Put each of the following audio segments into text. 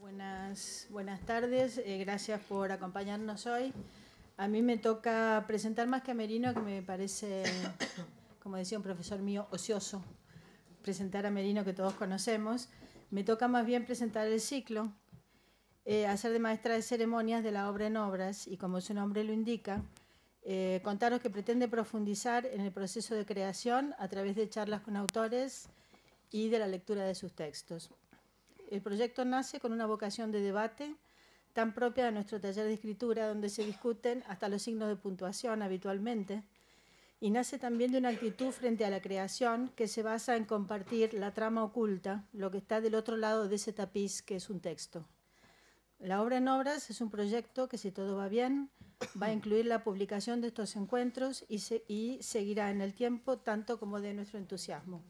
buenas, buenas tardes. Eh, gracias por acompañarnos hoy. A mí me toca presentar más que a Merino, que me parece, como decía un profesor mío, ocioso presentar a Merino, que todos conocemos. Me toca más bien presentar el ciclo, eh, hacer de maestra de ceremonias de la obra en obras y como su nombre lo indica, eh, contaros que pretende profundizar en el proceso de creación a través de charlas con autores y de la lectura de sus textos. El proyecto nace con una vocación de debate tan propia de nuestro taller de escritura, donde se discuten hasta los signos de puntuación habitualmente, y nace también de una actitud frente a la creación que se basa en compartir la trama oculta, lo que está del otro lado de ese tapiz que es un texto. La obra en obras es un proyecto que, si todo va bien, va a incluir la publicación de estos encuentros y, y seguirá en el tiempo tanto como de nuestro entusiasmo.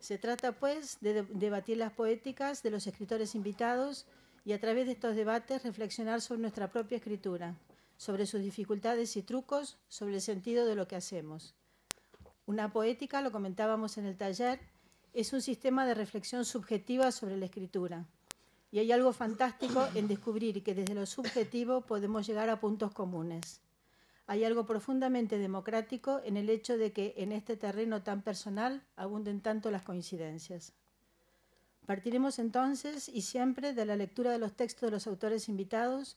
Se trata, pues, de debatir las poéticas de los escritores invitados y a través de estos debates reflexionar sobre nuestra propia escritura, sobre sus dificultades y trucos, sobre el sentido de lo que hacemos. Una poética, lo comentábamos en el taller, es un sistema de reflexión subjetiva sobre la escritura. Y hay algo fantástico en descubrir que desde lo subjetivo podemos llegar a puntos comunes. Hay algo profundamente democrático en el hecho de que en este terreno tan personal abunden tanto las coincidencias. Partiremos entonces y siempre de la lectura de los textos de los autores invitados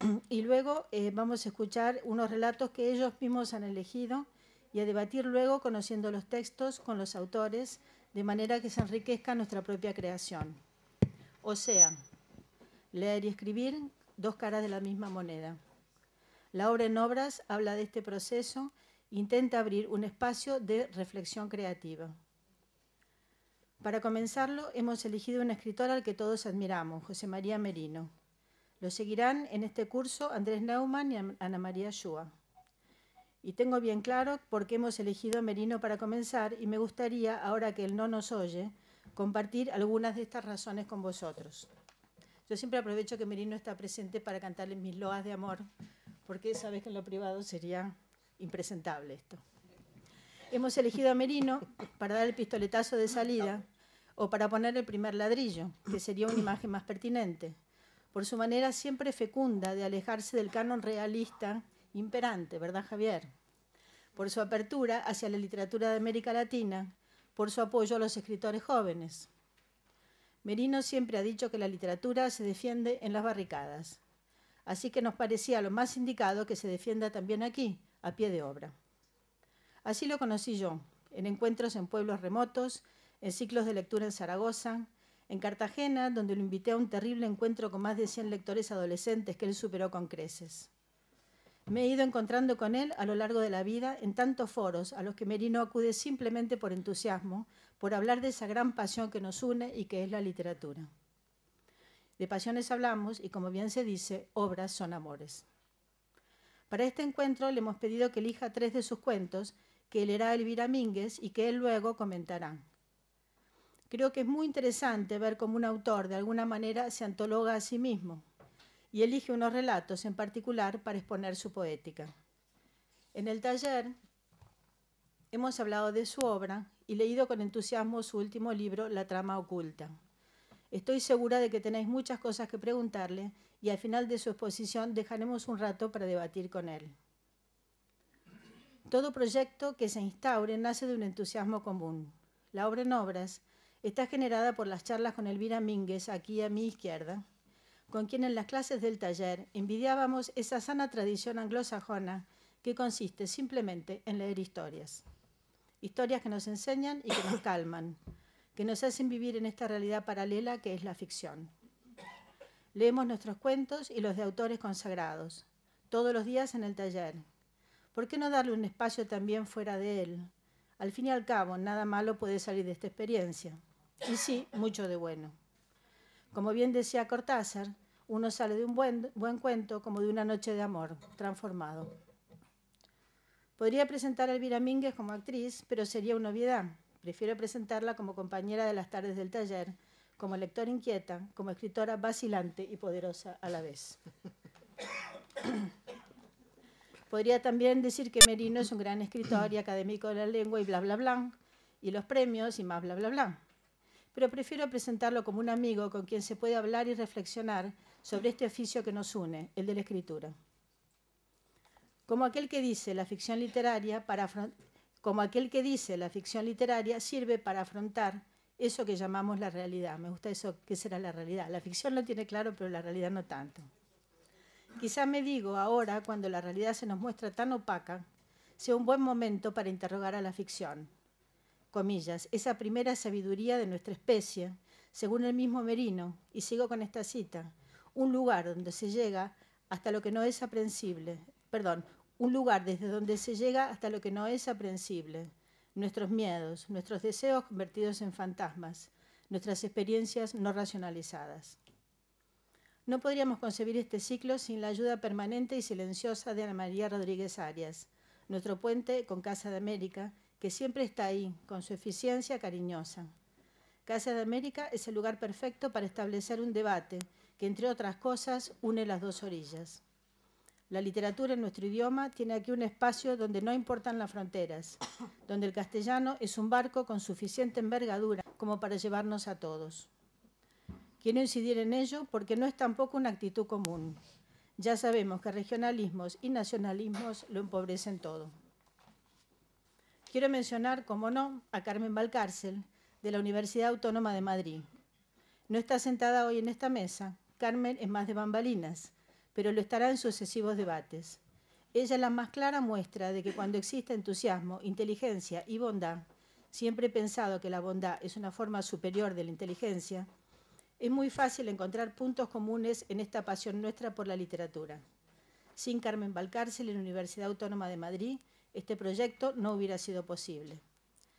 y luego eh, vamos a escuchar unos relatos que ellos mismos han elegido y a debatir luego conociendo los textos con los autores de manera que se enriquezca nuestra propia creación. O sea, leer y escribir, dos caras de la misma moneda. La obra en obras habla de este proceso, intenta abrir un espacio de reflexión creativa. Para comenzarlo, hemos elegido un escritor al que todos admiramos, José María Merino. Lo seguirán en este curso Andrés Naumann y Ana María Shua. Y tengo bien claro por qué hemos elegido a Merino para comenzar y me gustaría, ahora que él no nos oye, compartir algunas de estas razones con vosotros. Yo siempre aprovecho que Merino está presente para cantarle mis loas de amor, porque sabes que en lo privado sería impresentable esto. Hemos elegido a Merino para dar el pistoletazo de salida o para poner el primer ladrillo, que sería una imagen más pertinente, por su manera siempre fecunda de alejarse del canon realista imperante, ¿verdad Javier? Por su apertura hacia la literatura de América Latina, por su apoyo a los escritores jóvenes. Merino siempre ha dicho que la literatura se defiende en las barricadas, Así que nos parecía lo más indicado que se defienda también aquí, a pie de obra. Así lo conocí yo, en encuentros en pueblos remotos, en ciclos de lectura en Zaragoza, en Cartagena, donde lo invité a un terrible encuentro con más de 100 lectores adolescentes que él superó con creces. Me he ido encontrando con él a lo largo de la vida en tantos foros a los que Merino acude simplemente por entusiasmo, por hablar de esa gran pasión que nos une y que es la literatura. De pasiones hablamos y como bien se dice, obras son amores. Para este encuentro le hemos pedido que elija tres de sus cuentos que leerá Elvira Mínguez y que él luego comentará. Creo que es muy interesante ver cómo un autor de alguna manera se antologa a sí mismo y elige unos relatos en particular para exponer su poética. En el taller hemos hablado de su obra y leído con entusiasmo su último libro, La trama oculta. Estoy segura de que tenéis muchas cosas que preguntarle y al final de su exposición dejaremos un rato para debatir con él. Todo proyecto que se instaure nace de un entusiasmo común. La obra en obras está generada por las charlas con Elvira Mínguez, aquí a mi izquierda, con quien en las clases del taller envidiábamos esa sana tradición anglosajona que consiste simplemente en leer historias. Historias que nos enseñan y que nos calman, que nos hacen vivir en esta realidad paralela que es la ficción. Leemos nuestros cuentos y los de autores consagrados, todos los días en el taller. ¿Por qué no darle un espacio también fuera de él? Al fin y al cabo, nada malo puede salir de esta experiencia. Y sí, mucho de bueno. Como bien decía Cortázar, uno sale de un buen, buen cuento como de una noche de amor, transformado. Podría presentar a Elvira Mínguez como actriz, pero sería una obviedad. Prefiero presentarla como compañera de las tardes del taller, como lectora inquieta, como escritora vacilante y poderosa a la vez. Podría también decir que Merino es un gran escritor y académico de la lengua y bla, bla, bla, y los premios y más bla, bla, bla. Pero prefiero presentarlo como un amigo con quien se puede hablar y reflexionar sobre este oficio que nos une, el de la escritura. Como aquel que dice, la ficción literaria para como aquel que dice la ficción literaria, sirve para afrontar eso que llamamos la realidad. Me gusta eso, ¿qué será la realidad? La ficción lo tiene claro, pero la realidad no tanto. Quizá me digo ahora, cuando la realidad se nos muestra tan opaca, sea un buen momento para interrogar a la ficción. Comillas, esa primera sabiduría de nuestra especie, según el mismo Merino, y sigo con esta cita, un lugar donde se llega hasta lo que no es aprensible, perdón, un lugar desde donde se llega hasta lo que no es aprensible, nuestros miedos, nuestros deseos convertidos en fantasmas, nuestras experiencias no racionalizadas. No podríamos concebir este ciclo sin la ayuda permanente y silenciosa de Ana María Rodríguez Arias, nuestro puente con Casa de América, que siempre está ahí, con su eficiencia cariñosa. Casa de América es el lugar perfecto para establecer un debate que, entre otras cosas, une las dos orillas. La literatura en nuestro idioma tiene aquí un espacio donde no importan las fronteras, donde el castellano es un barco con suficiente envergadura como para llevarnos a todos. Quiero incidir en ello porque no es tampoco una actitud común. Ya sabemos que regionalismos y nacionalismos lo empobrecen todo. Quiero mencionar, como no, a Carmen Valcárcel, de la Universidad Autónoma de Madrid. No está sentada hoy en esta mesa. Carmen es más de bambalinas pero lo estará en sucesivos debates. Ella es la más clara muestra de que cuando existe entusiasmo, inteligencia y bondad, siempre he pensado que la bondad es una forma superior de la inteligencia, es muy fácil encontrar puntos comunes en esta pasión nuestra por la literatura. Sin Carmen Valcárcel en la Universidad Autónoma de Madrid, este proyecto no hubiera sido posible.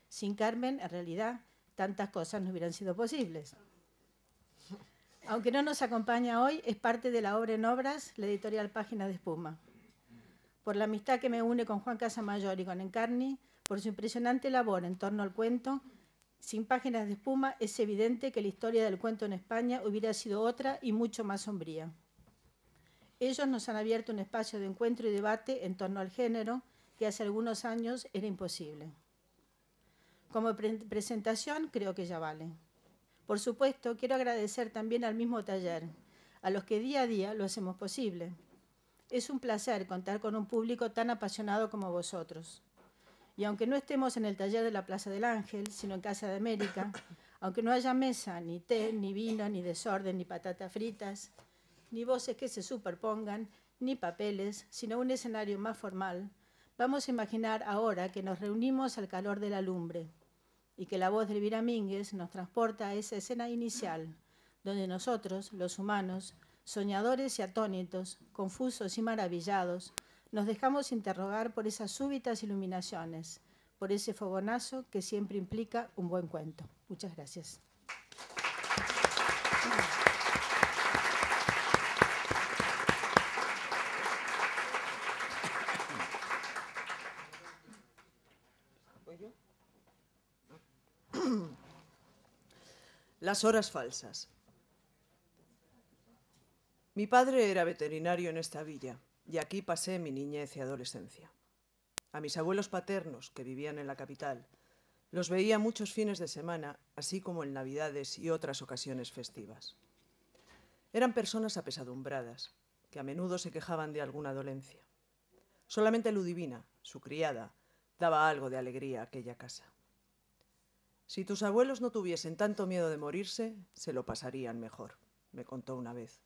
Sin Carmen, en realidad, tantas cosas no hubieran sido posibles. Aunque no nos acompaña hoy, es parte de la obra en obras, la editorial Página de Espuma. Por la amistad que me une con Juan Casamayor y con Encarni, por su impresionante labor en torno al cuento, sin Páginas de Espuma es evidente que la historia del cuento en España hubiera sido otra y mucho más sombría. Ellos nos han abierto un espacio de encuentro y debate en torno al género que hace algunos años era imposible. Como presentación creo que ya vale. Por supuesto, quiero agradecer también al mismo taller, a los que día a día lo hacemos posible. Es un placer contar con un público tan apasionado como vosotros. Y aunque no estemos en el taller de la Plaza del Ángel, sino en Casa de América, aunque no haya mesa, ni té, ni vino, ni desorden, ni patatas fritas, ni voces que se superpongan, ni papeles, sino un escenario más formal, vamos a imaginar ahora que nos reunimos al calor de la lumbre, y que la voz de Elvira Mínguez nos transporta a esa escena inicial, donde nosotros, los humanos, soñadores y atónitos, confusos y maravillados, nos dejamos interrogar por esas súbitas iluminaciones, por ese fogonazo que siempre implica un buen cuento. Muchas gracias. Las horas falsas. Mi padre era veterinario en esta villa y aquí pasé mi niñez y adolescencia. A mis abuelos paternos, que vivían en la capital, los veía muchos fines de semana, así como en navidades y otras ocasiones festivas. Eran personas apesadumbradas, que a menudo se quejaban de alguna dolencia. Solamente Ludivina, su criada, daba algo de alegría a aquella casa. Si tus abuelos no tuviesen tanto miedo de morirse, se lo pasarían mejor, me contó una vez.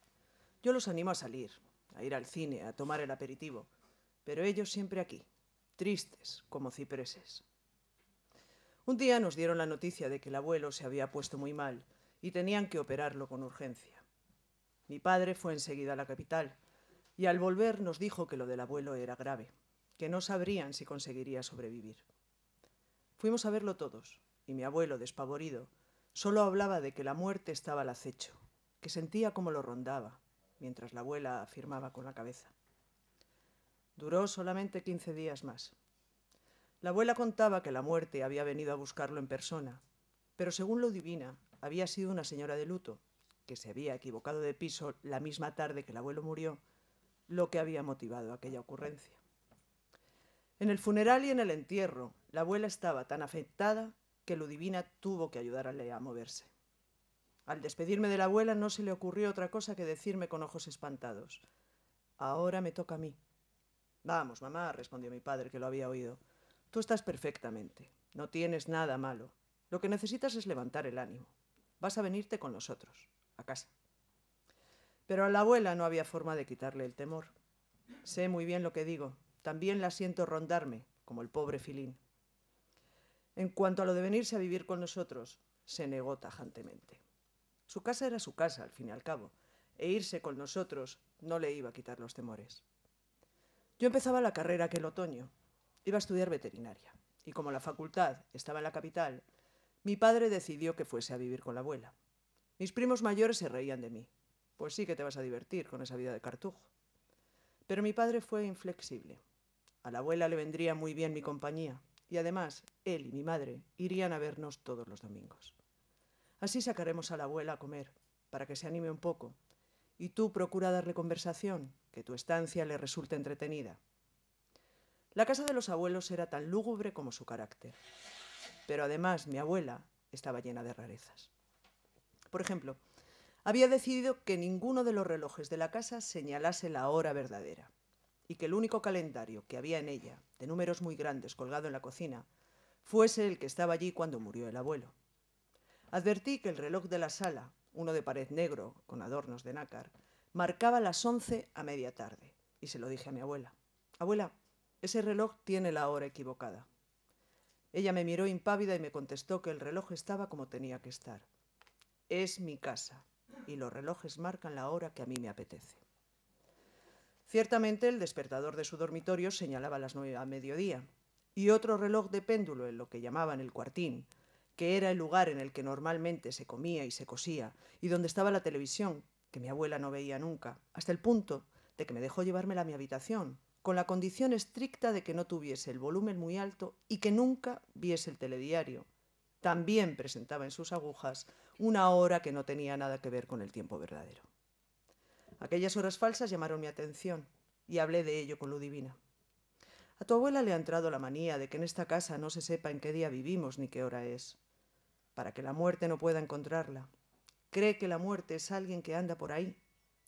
Yo los animo a salir, a ir al cine, a tomar el aperitivo, pero ellos siempre aquí, tristes como cipreses. Un día nos dieron la noticia de que el abuelo se había puesto muy mal y tenían que operarlo con urgencia. Mi padre fue enseguida a la capital y al volver nos dijo que lo del abuelo era grave, que no sabrían si conseguiría sobrevivir. Fuimos a verlo todos, mi abuelo, despavorido, solo hablaba de que la muerte estaba al acecho, que sentía como lo rondaba, mientras la abuela afirmaba con la cabeza. Duró solamente 15 días más. La abuela contaba que la muerte había venido a buscarlo en persona, pero según lo divina, había sido una señora de luto, que se había equivocado de piso la misma tarde que el abuelo murió, lo que había motivado aquella ocurrencia. En el funeral y en el entierro, la abuela estaba tan afectada que divina tuvo que ayudarle a a moverse. Al despedirme de la abuela no se le ocurrió otra cosa que decirme con ojos espantados. Ahora me toca a mí. Vamos, mamá, respondió mi padre, que lo había oído. Tú estás perfectamente. No tienes nada malo. Lo que necesitas es levantar el ánimo. Vas a venirte con nosotros, a casa. Pero a la abuela no había forma de quitarle el temor. Sé muy bien lo que digo. También la siento rondarme, como el pobre Filín. En cuanto a lo de venirse a vivir con nosotros, se negó tajantemente. Su casa era su casa, al fin y al cabo, e irse con nosotros no le iba a quitar los temores. Yo empezaba la carrera aquel otoño. Iba a estudiar veterinaria, y como la facultad estaba en la capital, mi padre decidió que fuese a vivir con la abuela. Mis primos mayores se reían de mí. Pues sí que te vas a divertir con esa vida de cartujo. Pero mi padre fue inflexible. A la abuela le vendría muy bien mi compañía, y además él y mi madre irían a vernos todos los domingos. Así sacaremos a la abuela a comer, para que se anime un poco, y tú procura darle conversación, que tu estancia le resulte entretenida. La casa de los abuelos era tan lúgubre como su carácter, pero además mi abuela estaba llena de rarezas. Por ejemplo, había decidido que ninguno de los relojes de la casa señalase la hora verdadera y que el único calendario que había en ella, de números muy grandes colgado en la cocina, fuese el que estaba allí cuando murió el abuelo. Advertí que el reloj de la sala, uno de pared negro con adornos de nácar, marcaba las once a media tarde, y se lo dije a mi abuela. Abuela, ese reloj tiene la hora equivocada. Ella me miró impávida y me contestó que el reloj estaba como tenía que estar. Es mi casa y los relojes marcan la hora que a mí me apetece. Ciertamente el despertador de su dormitorio señalaba las nueve a mediodía, y otro reloj de péndulo en lo que llamaban el cuartín, que era el lugar en el que normalmente se comía y se cosía, y donde estaba la televisión, que mi abuela no veía nunca, hasta el punto de que me dejó llevármela a mi habitación, con la condición estricta de que no tuviese el volumen muy alto y que nunca viese el telediario. También presentaba en sus agujas una hora que no tenía nada que ver con el tiempo verdadero. Aquellas horas falsas llamaron mi atención y hablé de ello con Ludivina. A tu abuela le ha entrado la manía de que en esta casa no se sepa en qué día vivimos ni qué hora es, para que la muerte no pueda encontrarla. Cree que la muerte es alguien que anda por ahí,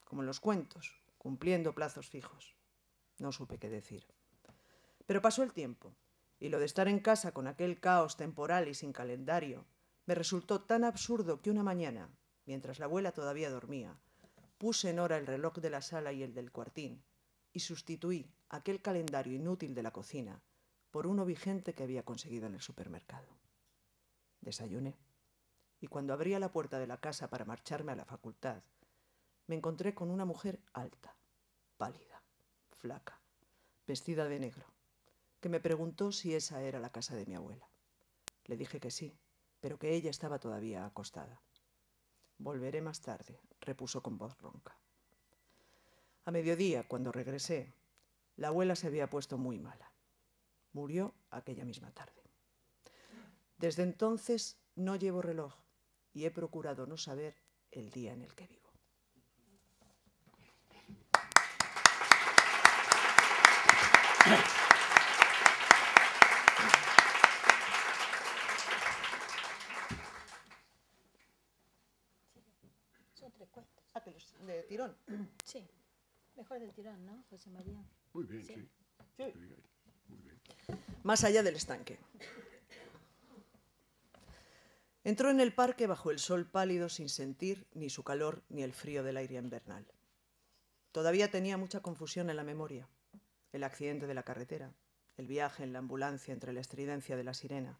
como en los cuentos, cumpliendo plazos fijos. No supe qué decir. Pero pasó el tiempo, y lo de estar en casa con aquel caos temporal y sin calendario me resultó tan absurdo que una mañana, mientras la abuela todavía dormía, puse en hora el reloj de la sala y el del cuartín, y sustituí aquel calendario inútil de la cocina por uno vigente que había conseguido en el supermercado. Desayuné, y cuando abría la puerta de la casa para marcharme a la facultad, me encontré con una mujer alta, pálida, flaca, vestida de negro, que me preguntó si esa era la casa de mi abuela. Le dije que sí, pero que ella estaba todavía acostada. Volveré más tarde, repuso con voz ronca. A mediodía, cuando regresé, la abuela se había puesto muy mala. Murió aquella misma tarde. Desde entonces no llevo reloj y he procurado no saber el día en el que vivo. Sí, mejor del tirón, ¿no, José María? Muy bien, Más allá del estanque. Entró en el parque bajo el sol pálido sin sentir ni su calor ni el frío del aire invernal. Todavía tenía mucha confusión en la memoria. El accidente de la carretera, el viaje en la ambulancia entre la estridencia de la sirena,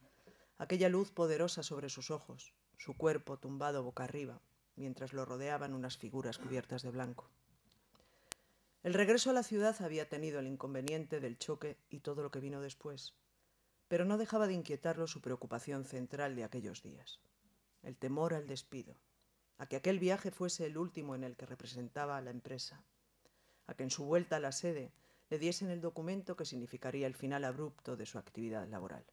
aquella luz poderosa sobre sus ojos, su cuerpo tumbado boca arriba, mientras lo rodeaban unas figuras cubiertas de blanco. El regreso a la ciudad había tenido el inconveniente del choque y todo lo que vino después, pero no dejaba de inquietarlo su preocupación central de aquellos días, el temor al despido, a que aquel viaje fuese el último en el que representaba a la empresa, a que en su vuelta a la sede le diesen el documento que significaría el final abrupto de su actividad laboral.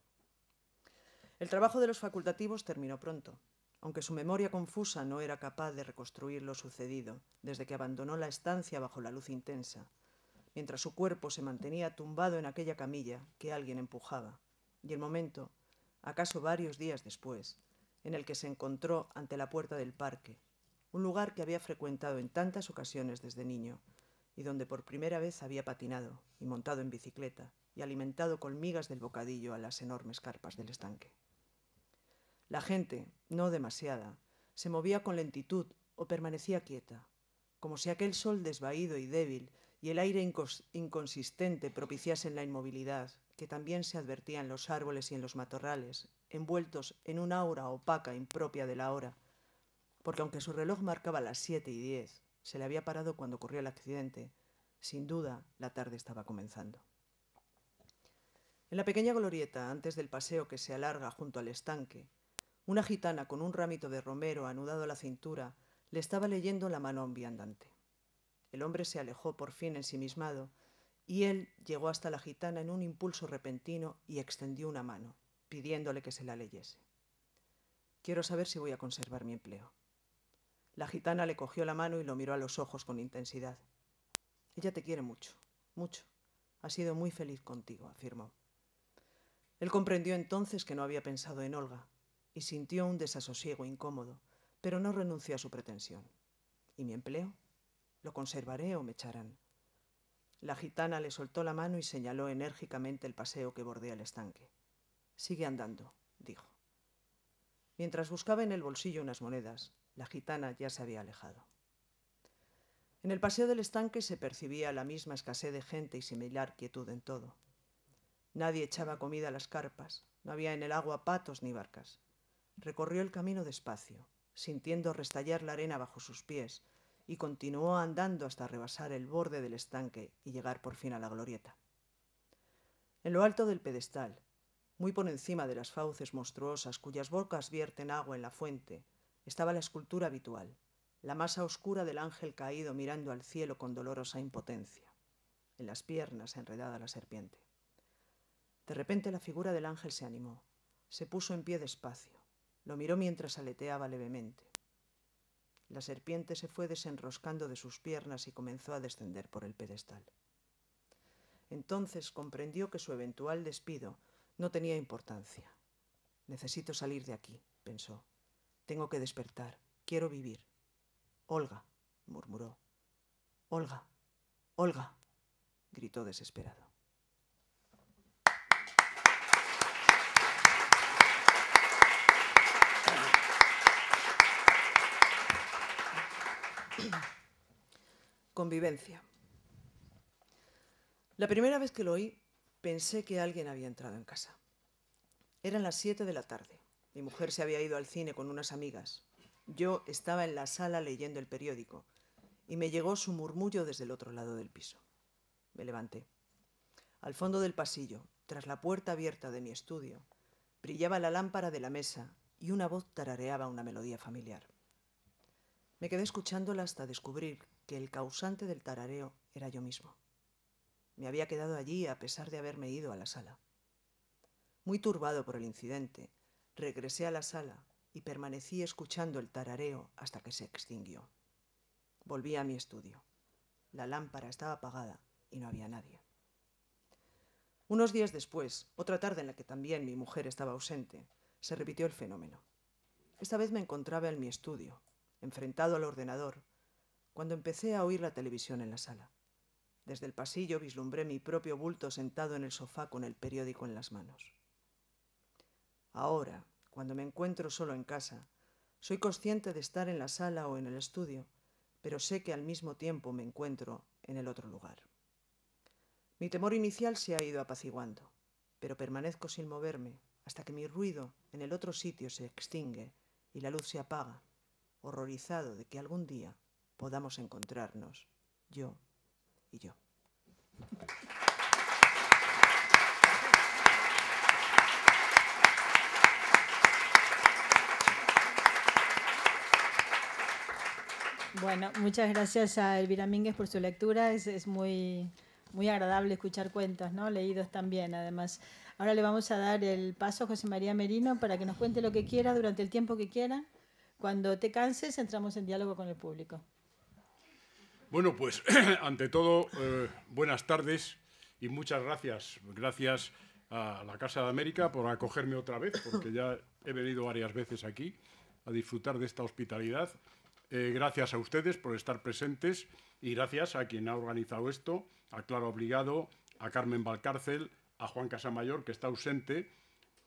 El trabajo de los facultativos terminó pronto, aunque su memoria confusa no era capaz de reconstruir lo sucedido desde que abandonó la estancia bajo la luz intensa, mientras su cuerpo se mantenía tumbado en aquella camilla que alguien empujaba, y el momento, acaso varios días después, en el que se encontró ante la puerta del parque, un lugar que había frecuentado en tantas ocasiones desde niño, y donde por primera vez había patinado y montado en bicicleta y alimentado con migas del bocadillo a las enormes carpas del estanque. La gente, no demasiada, se movía con lentitud o permanecía quieta, como si aquel sol desvaído y débil y el aire inconsistente propiciasen la inmovilidad, que también se advertía en los árboles y en los matorrales, envueltos en una aura opaca impropia de la hora, porque aunque su reloj marcaba las siete y diez, se le había parado cuando ocurrió el accidente, sin duda la tarde estaba comenzando. En la pequeña glorieta, antes del paseo que se alarga junto al estanque, una gitana con un ramito de romero anudado a la cintura le estaba leyendo la mano a un viandante. El hombre se alejó por fin ensimismado, y él llegó hasta la gitana en un impulso repentino y extendió una mano, pidiéndole que se la leyese. Quiero saber si voy a conservar mi empleo. La gitana le cogió la mano y lo miró a los ojos con intensidad. Ella te quiere mucho, mucho. Ha sido muy feliz contigo, afirmó. Él comprendió entonces que no había pensado en Olga, y sintió un desasosiego incómodo, pero no renunció a su pretensión. ¿Y mi empleo? ¿Lo conservaré o me echarán? La gitana le soltó la mano y señaló enérgicamente el paseo que bordea el estanque. Sigue andando, dijo. Mientras buscaba en el bolsillo unas monedas, la gitana ya se había alejado. En el paseo del estanque se percibía la misma escasez de gente y similar quietud en todo. Nadie echaba comida a las carpas, no había en el agua patos ni barcas. Recorrió el camino despacio, sintiendo restallar la arena bajo sus pies, y continuó andando hasta rebasar el borde del estanque y llegar por fin a la glorieta. En lo alto del pedestal, muy por encima de las fauces monstruosas cuyas bocas vierten agua en la fuente, estaba la escultura habitual, la masa oscura del ángel caído mirando al cielo con dolorosa impotencia, en las piernas enredada la serpiente. De repente la figura del ángel se animó, se puso en pie despacio, lo miró mientras aleteaba levemente. La serpiente se fue desenroscando de sus piernas y comenzó a descender por el pedestal. Entonces comprendió que su eventual despido no tenía importancia. Necesito salir de aquí, pensó. Tengo que despertar. Quiero vivir. Olga, murmuró. Olga, Olga, gritó desesperado. Convivencia. La primera vez que lo oí, pensé que alguien había entrado en casa. Eran las 7 de la tarde. Mi mujer se había ido al cine con unas amigas. Yo estaba en la sala leyendo el periódico y me llegó su murmullo desde el otro lado del piso. Me levanté. Al fondo del pasillo, tras la puerta abierta de mi estudio, brillaba la lámpara de la mesa y una voz tarareaba una melodía familiar. Me quedé escuchándola hasta descubrir que el causante del tarareo era yo mismo. Me había quedado allí a pesar de haberme ido a la sala. Muy turbado por el incidente, regresé a la sala y permanecí escuchando el tarareo hasta que se extinguió. Volví a mi estudio. La lámpara estaba apagada y no había nadie. Unos días después, otra tarde en la que también mi mujer estaba ausente, se repitió el fenómeno. Esta vez me encontraba en mi estudio, enfrentado al ordenador, cuando empecé a oír la televisión en la sala. Desde el pasillo vislumbré mi propio bulto sentado en el sofá con el periódico en las manos. Ahora, cuando me encuentro solo en casa, soy consciente de estar en la sala o en el estudio, pero sé que al mismo tiempo me encuentro en el otro lugar. Mi temor inicial se ha ido apaciguando, pero permanezco sin moverme hasta que mi ruido en el otro sitio se extingue y la luz se apaga horrorizado de que algún día podamos encontrarnos, yo y yo. Bueno, muchas gracias a Elvira Mínguez por su lectura. Es, muy, muy agradable escuchar cuentos, ¿no? Leídos también, además. Ahora le vamos a dar el paso a José María Merino para que nos cuente lo que quiera durante el tiempo que quiera. Cuando te canses, entramos en diálogo con el público. Bueno, pues ante todo, eh, buenas tardes y muchas gracias. Gracias a la Casa de América por acogerme otra vez, porque ya he venido varias veces aquí a disfrutar de esta hospitalidad. Eh, gracias a ustedes por estar presentes y gracias a quien ha organizado esto, a Clara Obligado, a Carmen Valcárcel, a Juan Casamayor, que está ausente,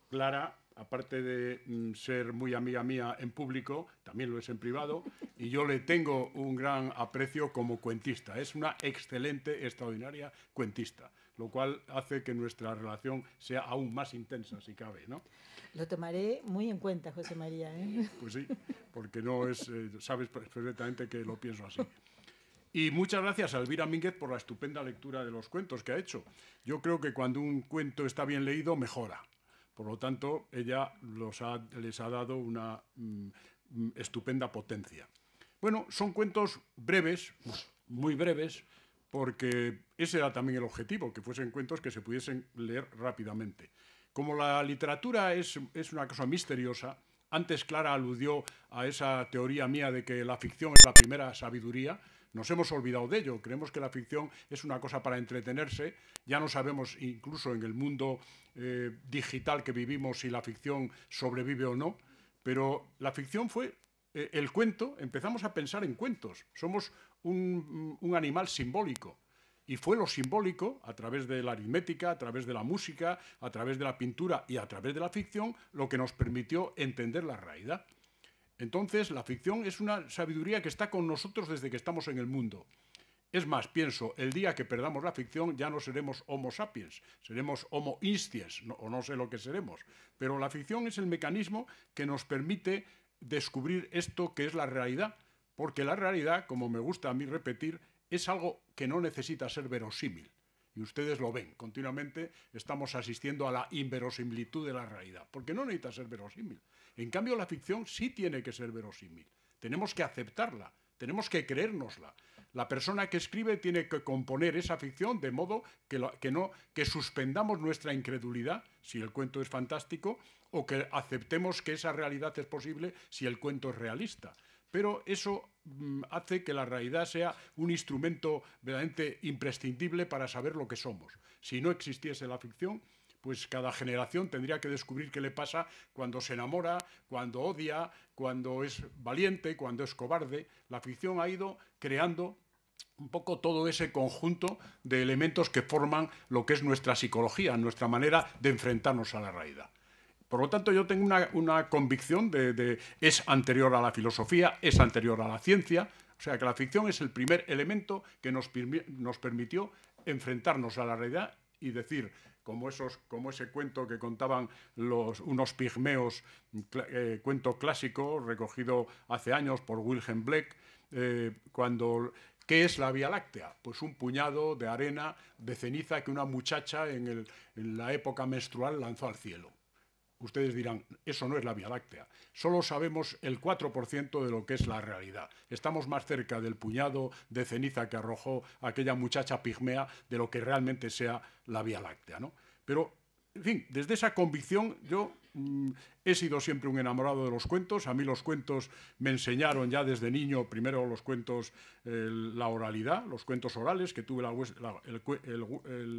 Clara aparte de mm, ser muy amiga mía en público, también lo es en privado, y yo le tengo un gran aprecio como cuentista. Es una excelente, extraordinaria cuentista, lo cual hace que nuestra relación sea aún más intensa, si cabe. ¿no? Lo tomaré muy en cuenta, José María. ¿eh? Pues sí, porque no es, eh, sabes perfectamente que lo pienso así. Y muchas gracias a Elvira Mínguez por la estupenda lectura de los cuentos que ha hecho. Yo creo que cuando un cuento está bien leído, mejora. Por lo tanto, ella les ha dado una mm, mm, estupenda potencia. Bueno, son cuentos breves, muy breves, porque ese era también el objetivo, que fuesen cuentos que se pudiesen leer rápidamente. Como la literatura es una cosa misteriosa, antes Clara aludió a esa teoría mía de que la ficción es la primera sabiduría, nos hemos olvidado de ello, creemos que la ficción es una cosa para entretenerse, ya no sabemos incluso en el mundo eh, digital que vivimos si la ficción sobrevive o no, pero la ficción fue eh, el cuento, empezamos a pensar en cuentos, somos un, un animal simbólico. Y fue lo simbólico, a través de la aritmética, a través de la música, a través de la pintura y a través de la ficción, lo que nos permitió entender la realidad. Entonces, la ficción es una sabiduría que está con nosotros desde que estamos en el mundo. Es más, pienso, el día que perdamos la ficción ya no seremos homo sapiens, seremos homo instiens, o no sé lo que seremos. Pero la ficción es el mecanismo que nos permite descubrir esto que es la realidad, porque la realidad, como me gusta a mí repetir, es algo que no necesita ser verosímil y ustedes lo ven continuamente, estamos asistiendo a la inverosimilitud de la realidad, porque no necesita ser verosímil. En cambio, la ficción sí tiene que ser verosímil. Tenemos que aceptarla, tenemos que creérnosla. La persona que escribe tiene que componer esa ficción de modo que, no, que suspendamos nuestra incredulidad si el cuento es fantástico o que aceptemos que esa realidad es posible si el cuento es realista. Pero eso Mm, hace que la realidad sea un instrumento verdaderamente imprescindible para saber lo que somos. Si no existiese la ficción, pues cada generación tendría que descubrir qué le pasa cuando se enamora, cuando odia, cuando es valiente, cuando es cobarde. La ficción ha ido creando un poco todo ese conjunto de elementos que forman lo que es nuestra psicología, nuestra manera de enfrentarnos a la realidad. Por lo tanto, yo tengo una, convicción de, que es anterior a la filosofía, es anterior a la ciencia. O sea, que la ficción es el primer elemento que nos, permitió enfrentarnos a la realidad y decir, como, esos, como ese cuento que contaban los, unos pigmeos, eh, cuento clásico recogido hace años por Wilhelm Bleck, eh, cuando ¿Qué es la Vía Láctea? Pues un puñado de arena, de ceniza que una muchacha en la época menstrual lanzó al cielo. Ustedes dirán, eso no es la Vía Láctea. Solo sabemos el 4% de lo que es la realidad. Estamos más cerca del puñado de ceniza que arrojó aquella muchacha pigmea de lo que realmente sea la Vía Láctea. ¿no? Pero en fin, desde esa convicción yo mm, he sido siempre un enamorado de los cuentos. A mí los cuentos me enseñaron ya desde niño, primero los cuentos, la oralidad, los cuentos orales, que tuve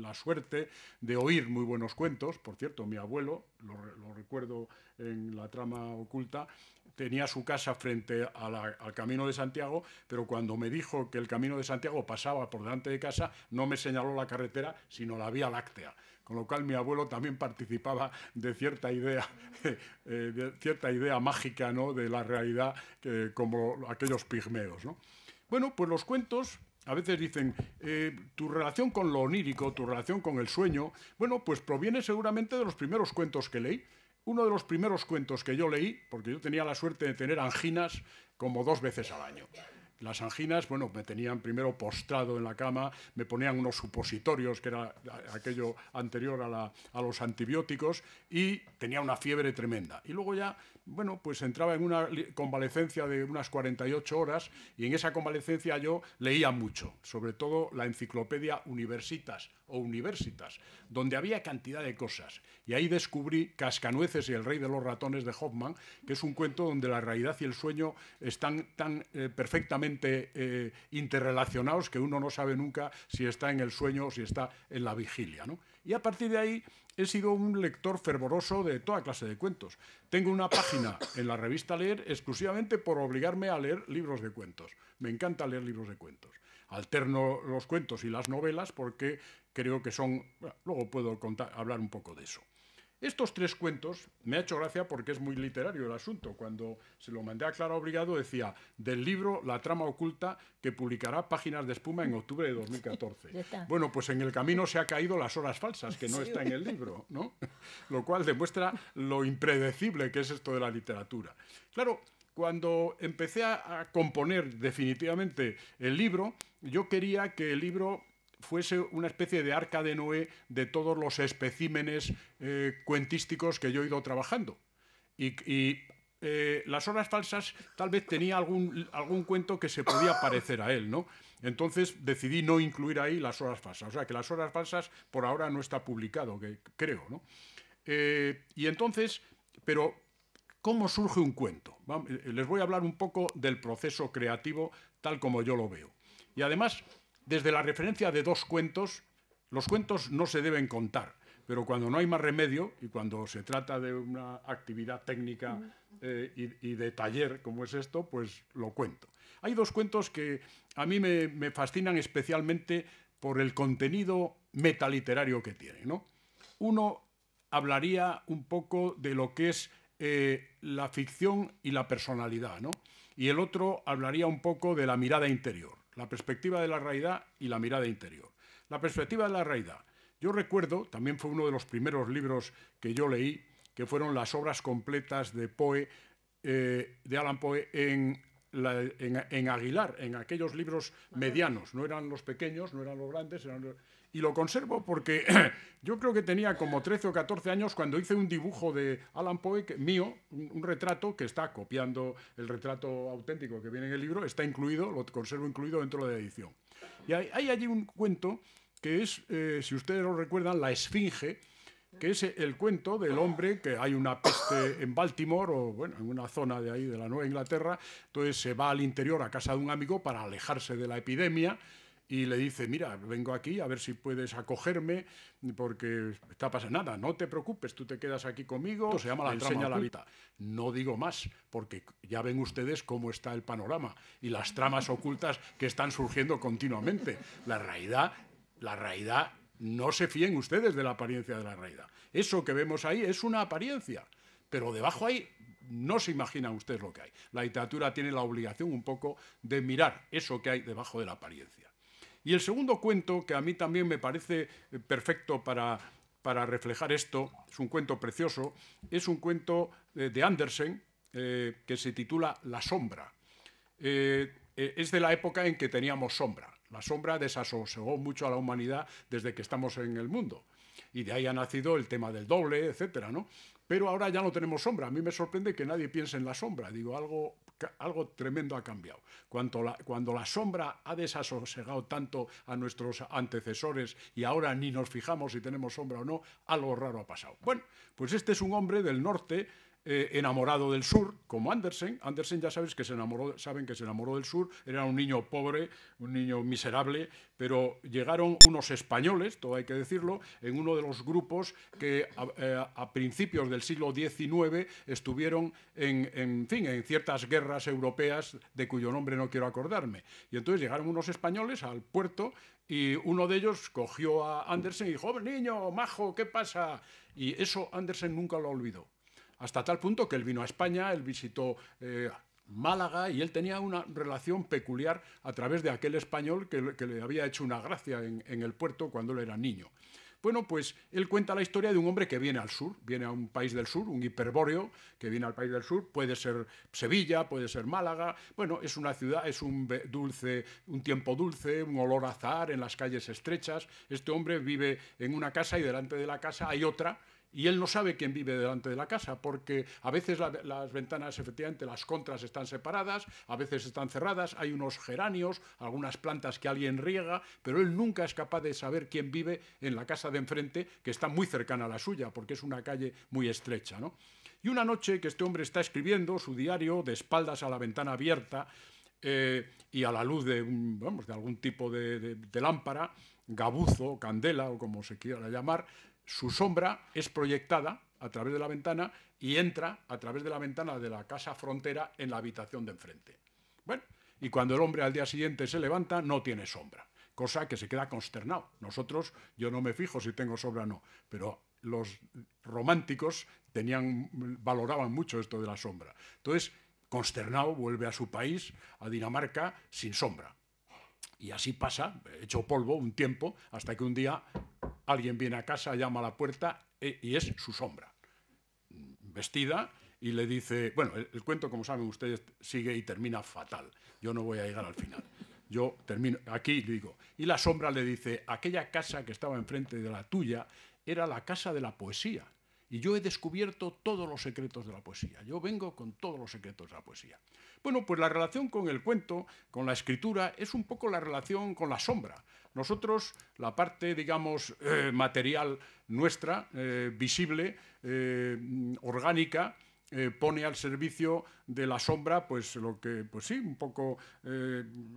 la, suerte de oír muy buenos cuentos. Por cierto, mi abuelo, lo, recuerdo en la trama oculta, tenía su casa frente al Camino de Santiago, pero cuando me dijo que el Camino de Santiago pasaba por delante de casa, no me señaló la carretera, sino la Vía Láctea con lo cual mi abuelo también participaba de cierta idea, eh, cierta idea mágica ¿no? de la realidad como aquellos pigmeos. ¿no? Bueno, pues los cuentos a veces dicen, eh, tu relación con lo onírico, tu relación con el sueño, bueno, pues proviene seguramente de los primeros cuentos que leí. Uno de los primeros cuentos que yo leí, porque yo tenía la suerte de tener anginas como dos veces al año. Las anginas, bueno, me tenían primero postrado en la cama, me ponían unos supositorios, que era aquello anterior a, los antibióticos, y tenía una fiebre tremenda. Y luego ya bueno, pues entraba en una convalecencia de unas 48 horas y en esa convalecencia yo leía mucho, sobre todo la enciclopedia Universitas o Universitas, donde había cantidad de cosas. Y ahí descubrí Cascanueces y el Rey de los Ratones de Hoffman, que es un cuento donde la realidad y el sueño están tan eh, perfectamente eh, interrelacionados que uno no sabe nunca si está en el sueño o si está en la vigilia. Y a partir de ahí He sido un lector fervoroso de toda clase de cuentos. Tengo una página en la revista Leer exclusivamente por obligarme a leer libros de cuentos. Me encanta leer libros de cuentos. Alterno los cuentos y las novelas porque creo que son... luego puedo hablar un poco de eso. Estos tres cuentos me ha hecho gracia porque es muy literario el asunto. Cuando se lo mandé a Clara Obrigado decía, del libro La trama oculta que publicará Páginas de Espuma en octubre de 2014. bueno, pues en el camino se ha caído Las horas falsas, que no está en el libro, ¿no? Lo cual demuestra lo impredecible que es esto de la literatura. Claro, cuando empecé a componer definitivamente el libro, yo quería que el libro fuese una especie de arca de Noé de todos los especímenes eh, cuentísticos que yo he ido trabajando. Y, eh, las horas falsas tal vez tenía algún, algún cuento que se podía parecer a él, ¿no? Entonces decidí no incluir ahí las horas falsas. O sea, que las horas falsas por ahora no está publicado, creo, ¿no? Eh, y entonces, pero ¿cómo surge un cuento? Les voy a hablar un poco del proceso creativo tal como yo lo veo. Y además, desde la referencia de dos cuentos, los cuentos no se deben contar, pero cuando no hay más remedio y cuando se trata de una actividad técnica eh, y, de taller como es esto, pues lo cuento. Hay dos cuentos que a mí me, fascinan especialmente por el contenido metaliterario que tienen. Uno hablaría un poco de lo que es eh, la ficción y la personalidad, y el otro hablaría un poco de la mirada interior la perspectiva de la realidad y la mirada interior. La perspectiva de la realidad. Yo recuerdo, también fue uno de los primeros libros que yo leí, que fueron las obras completas de Poe, eh, de Alan Poe, en, en, en, Aguilar, en aquellos libros medianos. No eran los pequeños, no eran los grandes, eran los y lo conservo porque yo creo que tenía como 13 o 14 años cuando hice un dibujo de Alan Poe mío, un, retrato que está copiando el retrato auténtico que viene en el libro, está incluido, lo conservo incluido dentro de la edición. Y hay, allí un cuento que es, eh, si ustedes lo recuerdan, La Esfinge, que es el cuento del hombre que hay una peste en Baltimore o bueno, en una zona de ahí de la Nueva Inglaterra, entonces se va al interior a casa de un amigo para alejarse de la epidemia y le dice, mira, vengo aquí a ver si puedes acogerme porque está pasando nada, no te preocupes, tú te quedas aquí conmigo, se llama la trama la vida. No digo más, porque ya ven ustedes cómo está el panorama y las tramas ocultas que están surgiendo continuamente. La realidad, la realidad, no se fíen ustedes de la apariencia de la realidad. Eso que vemos ahí es una apariencia, pero debajo ahí no se imagina ustedes lo que hay. La literatura tiene la obligación un poco de mirar eso que hay debajo de la apariencia. Y el segundo cuento, que a mí también me parece eh, perfecto para, para reflejar esto, es un cuento precioso, es un cuento eh, de Andersen eh, que se titula La sombra. es de la época en que teníamos sombra. La sombra desasosegó mucho a la humanidad desde que estamos en el mundo. Y de ahí ha nacido el tema del doble, etcétera, ¿no? Pero ahora ya no tenemos sombra. A mí me sorprende que nadie piense en la sombra. Digo, algo algo tremendo ha cambiado. Cuando la, cuando la sombra ha desasosegado tanto a nuestros antecesores y ahora ni nos fijamos si tenemos sombra o no, algo raro ha pasado. Bueno, pues este es un hombre del norte eh, enamorado del sur, como Andersen. Andersen ya sabes que se enamoró, saben que se enamoró del sur, era un niño pobre, un niño miserable, pero llegaron unos españoles, todo hay que decirlo, en uno de los grupos que a, eh, principios del siglo XIX estuvieron en, fin, en ciertas guerras europeas de cuyo nombre no quiero acordarme. Y entonces llegaron unos españoles al puerto y uno de ellos cogió a Andersen y dijo, niño, majo, ¿qué pasa? Y eso Andersen nunca lo olvidó hasta tal punto que él vino a España, él visitó... Eh, Málaga y él tenía una relación peculiar a través de aquel español que, le había hecho una gracia en, el puerto cuando él era niño. Bueno, pues él cuenta la historia de un hombre que viene al sur, viene a un país del sur, un hiperbóreo que viene al país del sur, puede ser Sevilla, puede ser Málaga, bueno, es una ciudad, es un dulce, un tiempo dulce, un olor azar en las calles estrechas. Este hombre vive en una casa y delante de la casa hay otra, y él no sabe quién vive delante de la casa, porque a veces las ventanas, efectivamente, las contras están separadas, a veces están cerradas, hay unos geranios, algunas plantas que alguien riega, pero él nunca es capaz de saber quién vive en la casa de enfrente, que está muy cercana a la suya, porque es una calle muy estrecha. Y una noche que este hombre está escribiendo su diario de espaldas a la ventana abierta, eh, y a la luz de, vamos, de algún tipo de lámpara, gabuzo, candela o como se quiera llamar, su sombra es proyectada a través de la ventana y entra a través de la ventana de la casa frontera en la habitación de enfrente. Bueno, y cuando el hombre al día siguiente se levanta, no tiene sombra, cosa que se queda consternado. Nosotros, yo no me fijo si tengo sombra o no, pero los románticos tenían, valoraban mucho esto de la sombra. Entonces, consternado, vuelve a su país, a Dinamarca, sin sombra. Y así pasa, hecho polvo un tiempo, hasta que un día alguien viene a casa, llama a la puerta e, y es su sombra, vestida y le dice, bueno, el, el, cuento, como saben ustedes, sigue y termina fatal. Yo no voy a llegar al final. Yo termino aquí, digo, y la sombra le dice, aquella casa que estaba enfrente de la tuya era la casa de la poesía. Y yo he descubierto todos los secretos de la poesía. Yo vengo con todos los secretos de la poesía. Bueno, pues la relación con el cuento, con la escritura, es un poco la relación con la sombra. Nosotros, la parte, digamos, eh, material nuestra, eh, visible, eh, orgánica, pone al servicio de la sombra, pues lo que, pues sí, un poco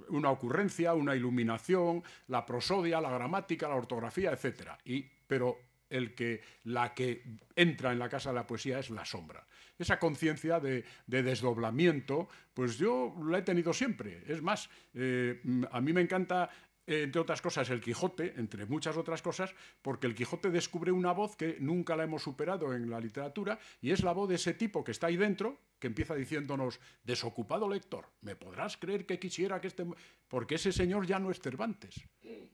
una ocurrencia, una iluminación, la prosodia, la gramática, la ortografía, etc. Y, pero el que, la que entra en la casa de la poesía es la sombra. Esa conciencia de, desdoblamiento, pues yo la he tenido siempre. Es más, eh, a mí me encanta, eh, entre otras cosas, el Quijote, entre muchas otras cosas, porque el Quijote descubre una voz que nunca la hemos superado en la literatura y es la voz de ese tipo que está ahí dentro, que empieza diciéndonos, desocupado lector, ¿me podrás creer que quisiera que este... Porque ese señor ya no es Cervantes,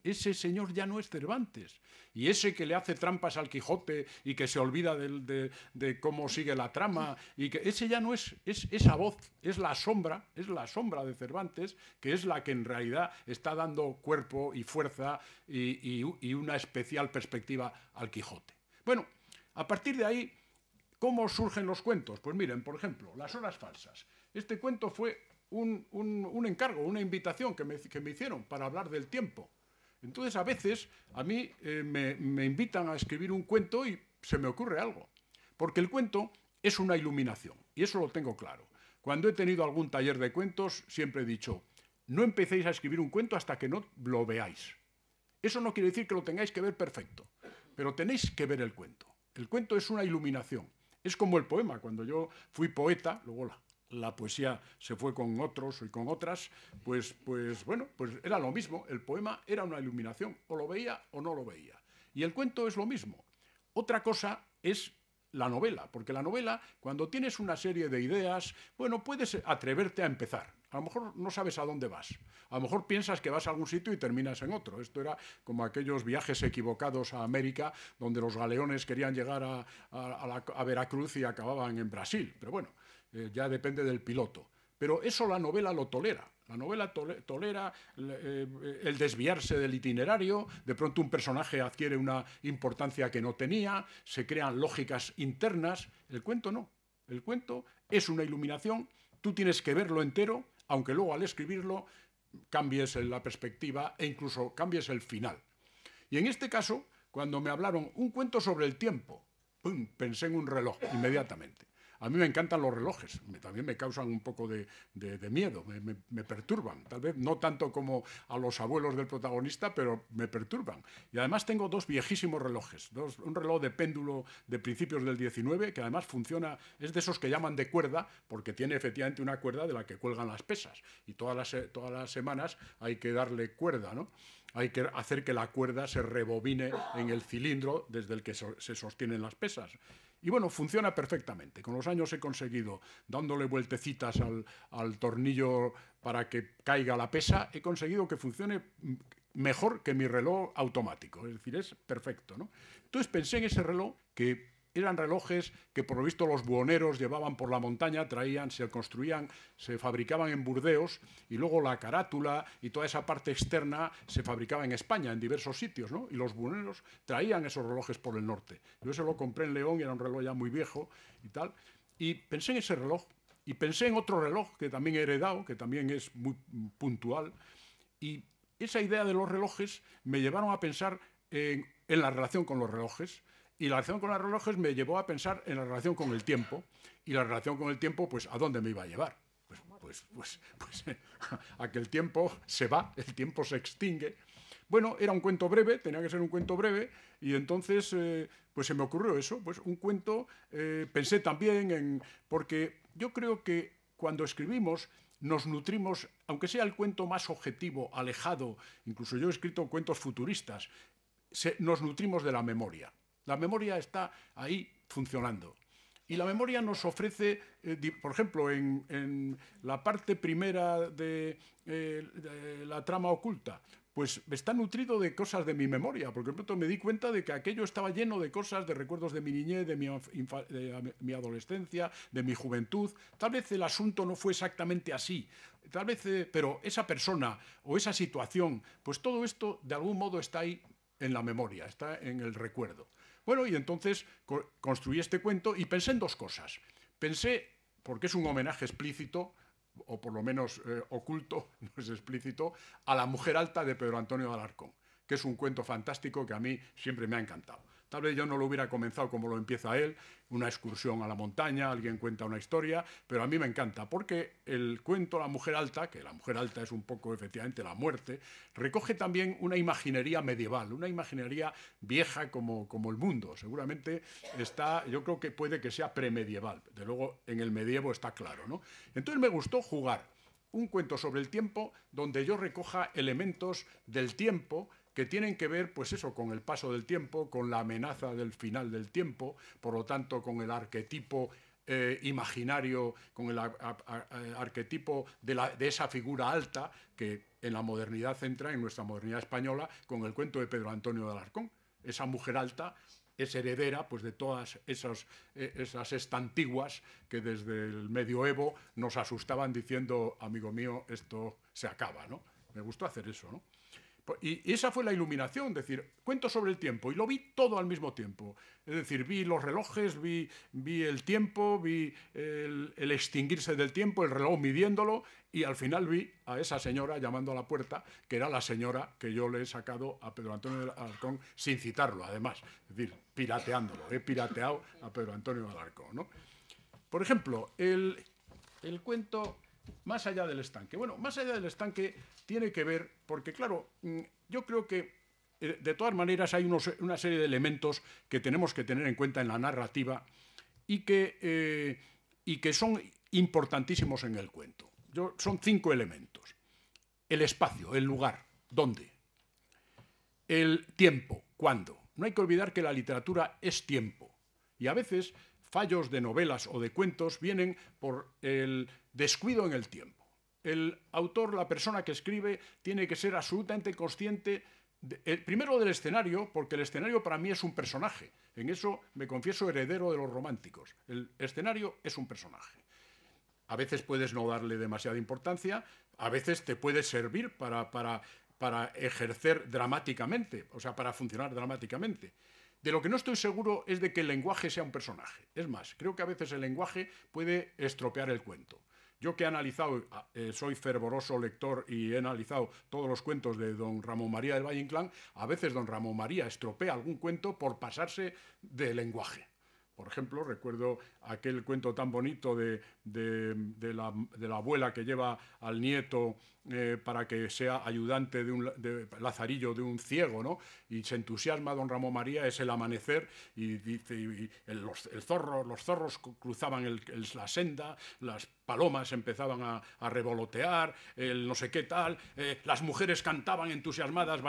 ese señor ya no es Cervantes. Y ese que le hace trampas al Quijote y que se olvida de, cómo sigue la trama, y que ese ya no es, es esa voz, es la sombra, es la sombra de Cervantes, que es la que en realidad está dando cuerpo y fuerza y una especial perspectiva al Quijote. Bueno, a partir de ahí ¿Cómo surgen los cuentos? Pues miren, por ejemplo, Las horas falsas. Este cuento fue un, encargo, una invitación que me, que me, hicieron para hablar del tiempo. Entonces, a veces a mí eh, me, me invitan a escribir un cuento y se me ocurre algo. Porque el cuento es una iluminación, y eso lo tengo claro. Cuando he tenido algún taller de cuentos, siempre he dicho, no empecéis a escribir un cuento hasta que no lo veáis. Eso no quiere decir que lo tengáis que ver perfecto, pero tenéis que ver el cuento. El cuento es una iluminación. Es como el poema, cuando yo fui poeta, luego la, poesía se fue con otros y con otras, pues, pues bueno, pues era lo mismo, el poema era una iluminación, o lo veía o no lo veía. Y el cuento es lo mismo. Otra cosa es la novela, porque la novela, cuando tienes una serie de ideas, bueno, puedes atreverte a empezar. A lo mejor no sabes a dónde vas. A lo mejor piensas que vas a algún sitio y terminas en otro. Esto era como aquellos viajes equivocados a América, donde los galeones querían llegar a, Veracruz y acababan en Brasil. Pero bueno, eh, ya depende del piloto. Pero eso la novela lo tolera. La novela tolera eh, el desviarse del itinerario, de pronto un personaje adquiere una importancia que no tenía, se crean lógicas internas. El cuento no. El cuento es una iluminación, tú tienes que verlo entero aunque luego al escribirlo cambies la perspectiva e incluso cambies el final. Y en este caso, cuando me hablaron un cuento sobre el tiempo, pensé en un reloj inmediatamente. A mí me encantan los relojes, también me causan un poco de, miedo, me, perturban, tal vez no tanto como a los abuelos del protagonista, pero me perturban. Y además tengo dos viejísimos relojes, un reloj de péndulo de principios del 19 que además funciona, es de esos que llaman de cuerda, porque tiene efectivamente una cuerda de la que cuelgan las pesas y todas las, semanas hay que darle cuerda, ¿no? hay que hacer que la cuerda se rebobine en el cilindro desde el que se sostienen las pesas. Y bueno, funciona perfectamente. Con los años he conseguido, dándole vueltecitas al, tornillo para que caiga la pesa, he conseguido que funcione mejor que mi reloj automático. Es decir, es perfecto. ¿no? Entonces pensé en ese reloj que eran relojes que por lo visto los buhoneros llevaban por la montaña, traían, se construían, se fabricaban en Burdeos y luego la carátula y toda esa parte externa se fabricaba en España, en diversos sitios, ¿no? Y los buhoneros traían esos relojes por el norte. Yo se lo compré en León, era un reloj ya muy viejo y tal. Y pensé en ese reloj y pensé en otro reloj que también he heredado, que también es muy puntual. Y esa idea de los relojes me llevaron a pensar en la relación con los relojes y la relación con los relojes me llevó a pensar en la relación con el tiempo. Y la relación con el tiempo, pues, ¿a dónde me iba a llevar? Pues, pues, pues, pues a que el tiempo se va, el tiempo se extingue. Bueno, era un cuento breve, tenía que ser un cuento breve, y entonces eh, pues se me ocurrió eso, pues un cuento, eh, pensé también en, porque yo creo que cuando escribimos nos nutrimos, aunque sea el cuento más objetivo, alejado, incluso yo he escrito cuentos futuristas, nos nutrimos de la memoria. La memoria está ahí funcionando. Y la memoria nos ofrece, eh, por ejemplo, en, la parte primera eh, de, la trama oculta, pues está nutrido de cosas de mi memoria, porque de pronto me di cuenta de que aquello estaba lleno de cosas, de recuerdos de mi niñez, de mi, adolescencia, de mi juventud. Tal vez el asunto no fue exactamente así, tal vez, eh, pero esa persona o esa situación, pues todo esto de algún modo está ahí en la memoria, está en el recuerdo. Bueno, y entonces construí este cuento y pensé en dos cosas. Pensé, porque es un homenaje explícito, o por lo menos eh, oculto, no es explícito, a la mujer alta de Pedro Antonio de Alarcón, que es un cuento fantástico que a mí siempre me ha encantado. Tal vez yo no lo hubiera comenzado como lo empieza él, una excursión a la montaña, alguien cuenta una historia, pero a mí me encanta, porque el cuento La mujer alta, que la mujer alta es un poco efectivamente la muerte, recoge también una imaginería medieval, una imaginería vieja como, como el mundo. Seguramente está, yo creo que puede que sea premedieval, de luego en el medievo está claro. ¿no? Entonces me gustó jugar un cuento sobre el tiempo donde yo recoja elementos del tiempo, que tienen que ver, pues eso, con el paso del tiempo, con la amenaza del final del tiempo, por lo tanto, con el arquetipo eh, imaginario, con el eh, arquetipo de, esa figura alta que en la modernidad entra, en nuestra modernidad española, con el cuento de Pedro Antonio de Alarcón. Esa mujer alta es heredera pues, de todas esas, eh, esas estantiguas que desde el medioevo nos asustaban diciendo, amigo mío, esto se acaba, ¿no? Me gustó hacer eso, ¿no? Pues, y esa fue la iluminación, decir, cuento sobre el tiempo, y lo vi todo al mismo tiempo. Es decir, vi los relojes, vi, vi el tiempo, vi el, extinguirse del tiempo, el reloj midiéndolo, y al final vi a esa señora llamando a la puerta, que era la señora que yo le he sacado a Pedro Antonio Alarcón sin citarlo, además. Es decir, pirateándolo, he pirateado a Pedro Antonio Alarcón. ¿no? Por ejemplo, el, el cuento más allá del estanque. Bueno, más allá del estanque tiene que ver, porque claro, mm, yo creo que eh, de todas maneras hay una serie de elementos que tenemos que tener en cuenta en la narrativa y que, eh, y que son importantísimos en el cuento. Yo, son cinco elementos. El espacio, el lugar, dónde. El tiempo, cuándo. No hay que olvidar que la literatura es tiempo. Y a veces fallos de novelas o de cuentos vienen por el descuido en el tiempo. El autor, la persona que escribe, tiene que ser absolutamente consciente, eh, primero del escenario, porque el escenario para mí es un personaje. En eso me confieso heredero de los románticos. El escenario es un personaje. A veces puedes no darle demasiada importancia, a veces te puede servir para, para, para ejercer dramáticamente, o sea, para funcionar dramáticamente. De lo que no estoy seguro es de que el lenguaje sea un personaje. Es más, creo que a veces el lenguaje puede estropear el cuento. Yo que he analizado, ah, eh, soy fervoroso lector y he analizado todos los cuentos de don Ramón María del Valle Inclán, a veces don Ramón María estropea algún cuento por pasarse de lenguaje. Por ejemplo, recuerdo aquel cuento tan bonito de, la, abuela que lleva al nieto eh, para que sea ayudante de un lazarillo de un ciego, ¿no? Y se entusiasma don Ramón María, es el amanecer, y dice, los, zorro, los zorros cruzaban la senda, las palomas empezaban a, revolotear, el no sé qué tal, eh, las mujeres cantaban entusiasmadas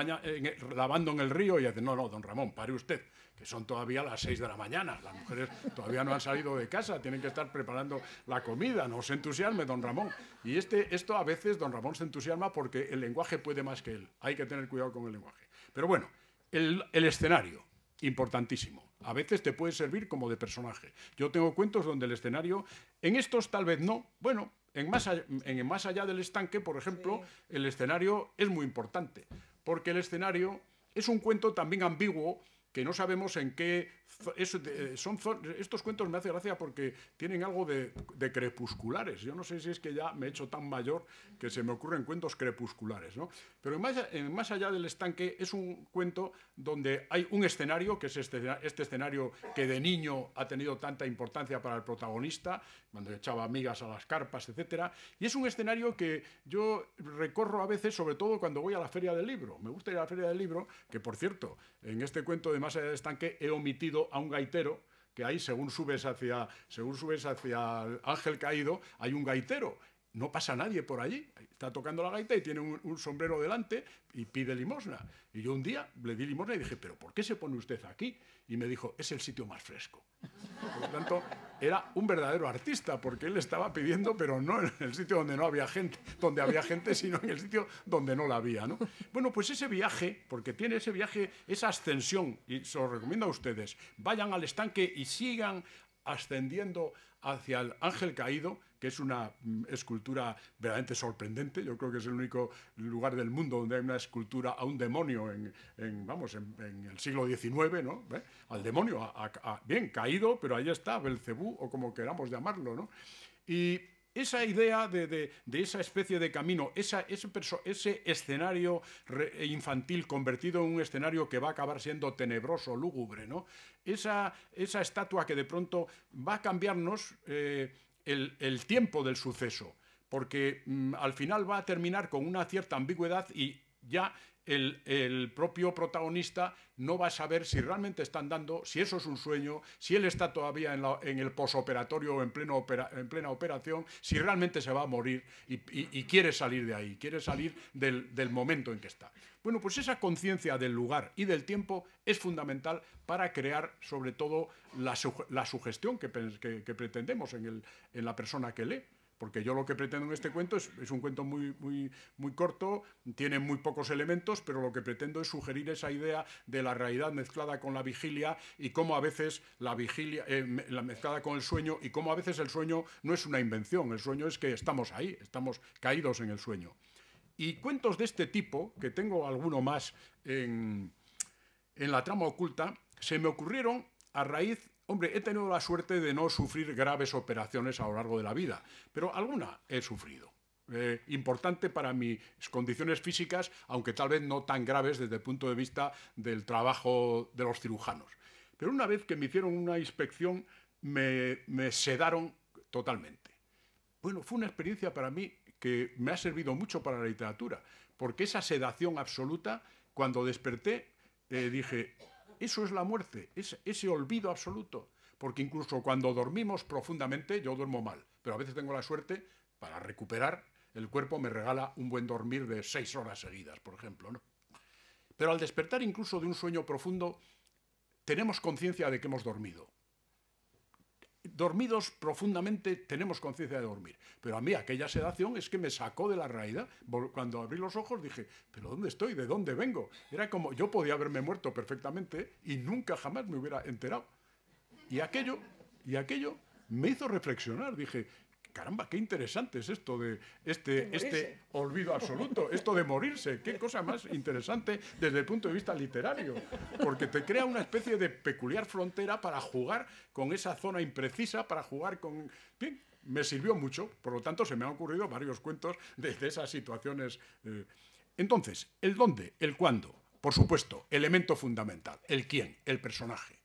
lavando en el río, y dice, no, no, don Ramón, pare usted que son todavía las 6 de la mañana. Las mujeres todavía no han salido de casa, tienen que estar preparando la comida. No se entusiasme, don Ramón. Y este, esto a veces don Ramón se entusiasma porque el lenguaje puede más que él. Hay que tener cuidado con el lenguaje. Pero bueno, el, escenario, importantísimo. A veces te puede servir como de personaje. Yo tengo cuentos donde el escenario, en estos tal vez no, bueno, en más allá, más allá del estanque, por ejemplo, el escenario es muy importante, porque el escenario es un cuento también ambiguo que no sabemos en qué eh, son, estos cuentos me hace gracia porque tienen algo de, crepusculares. Yo no sé si es que ya me he hecho tan mayor que se me ocurren cuentos crepusculares, ¿no? Pero más, más allá del estanque es un cuento donde hay un escenario, que es este, este escenario que de niño ha tenido tanta importancia para el protagonista, cuando echaba amigas a las carpas, etcétera, y es un escenario que yo recorro a veces, sobre todo cuando voy a la feria del libro. Me gusta ir a la feria del libro, que por cierto, en este cuento de Más allá del estanque he omitido a un gaitero que hay según subes hacia, según subes hacia Ángel Caído, hay un gaitero no pasa nadie por allí. Está tocando la gaita y tiene un, sombrero delante y pide limosna. Y yo un día le di limosna y dije, ¿pero por qué se pone usted aquí? Y me dijo, es el sitio más fresco. Por lo tanto, era un verdadero artista, porque él estaba pidiendo, pero no en el sitio donde no había gente, donde había gente, sino en el sitio donde no la había. Bueno, pues ese viaje, porque tiene ese viaje, esa ascensión, y se lo recomiendo a ustedes, vayan al estanque y sigan ascendiendo hacia el ángel caído, que es una mm, escultura verdaderamente sorprendente. Yo creo que es el único lugar del mundo donde hay una escultura a un demonio en, vamos, en, el siglo XIX, ¿no? ¿Eh? Al demonio, bien caído, pero ahí está, Belcebú o como queramos llamarlo, ¿no? Y esa idea de, de, esa especie de camino, esa, ese, ese, escenario infantil convertido en un escenario que va a acabar siendo tenebroso, lúgubre, ¿no? Esa, esa estatua que de pronto va a cambiarnos eh, el, tiempo del suceso, porque mm, al final va a terminar con una cierta ambigüedad y ya el, propio protagonista no va a saber si realmente están dando, si eso es un sueño, si él está todavía en, el posoperatorio o en, plena operación, si realmente se va a morir y, quiere salir de ahí, quiere salir del, momento en que está. Bueno, pues esa conciencia del lugar y del tiempo es fundamental para crear sobre todo la, la sugestión que, pretendemos en la persona que lee porque yo lo que pretendo en este cuento es, un cuento muy, muy, muy corto, tiene muy pocos elementos, pero lo que pretendo es sugerir esa idea de la realidad mezclada con la vigilia y cómo a veces la vigilia, eh, la mezclada con el sueño y cómo a veces el sueño no es una invención, el sueño es que estamos ahí, estamos caídos en el sueño. Y cuentos de este tipo, que tengo alguno más en, en la trama oculta, se me ocurrieron a raíz Hombre, he tenido la suerte de no sufrir graves operaciones a lo largo de la vida, pero alguna he sufrido. Eh, importante para mis condiciones físicas, aunque tal vez no tan graves desde el punto de vista del trabajo de los cirujanos. Pero una vez que me hicieron una inspección, me, sedaron totalmente. Bueno, fue una experiencia para mí que me ha servido mucho para la literatura, porque esa sedación absoluta, cuando desperté, eh, dije, eso es la muerte, ese olvido absoluto. Porque incluso cuando dormimos profundamente, yo duermo mal, pero a veces tengo la suerte, para recuperar, el cuerpo me regala un buen dormir de seis horas seguidas, por ejemplo. Pero al despertar incluso de un sueño profundo, tenemos conciencia de que hemos dormido dormidos profundamente tenemos conciencia de dormir. Pero a mí aquella sedación es que me sacó de la realidad. Cuando abrí los ojos dije, pero ¿dónde estoy? ¿De dónde vengo? Era como, yo podía haberme muerto perfectamente y nunca jamás me hubiera enterado. Y aquello, y aquello me hizo reflexionar. Dije, caramba, qué interesante es esto de este, este olvido absoluto, esto de morirse, qué cosa más interesante desde el punto de vista literario, porque te crea una especie de peculiar frontera para jugar con esa zona imprecisa, para jugar con... Bien, me sirvió mucho, por lo tanto se me han ocurrido varios cuentos de esas situaciones. Eh. Entonces, el dónde, el cuándo, por supuesto, elemento fundamental, el quién, el personaje.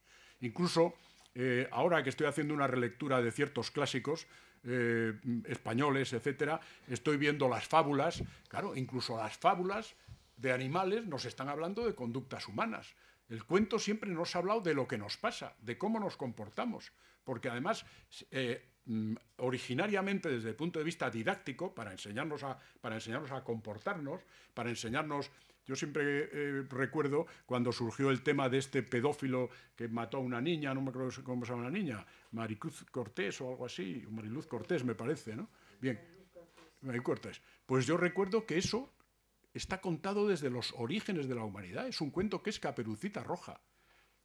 Incluso eh, ahora que estoy haciendo una relectura de ciertos clásicos, eh, españoles, etcétera, estoy viendo las fábulas, claro, incluso las fábulas de animales nos están hablando de conductas humanas. El cuento siempre nos ha hablado de lo que nos pasa, de cómo nos comportamos, porque además eh, mm, originariamente desde el punto de vista didáctico, para enseñarnos a, para enseñarnos a comportarnos, para enseñarnos yo siempre eh, recuerdo cuando surgió el tema de este pedófilo que mató a una niña, no me acuerdo cómo se llama la niña, Maricruz Cortés o algo así, Mariluz Cortés me parece, ¿no? Bien, Maricruz Cortés. Pues yo recuerdo que eso está contado desde los orígenes de la humanidad, es un cuento que es caperucita roja.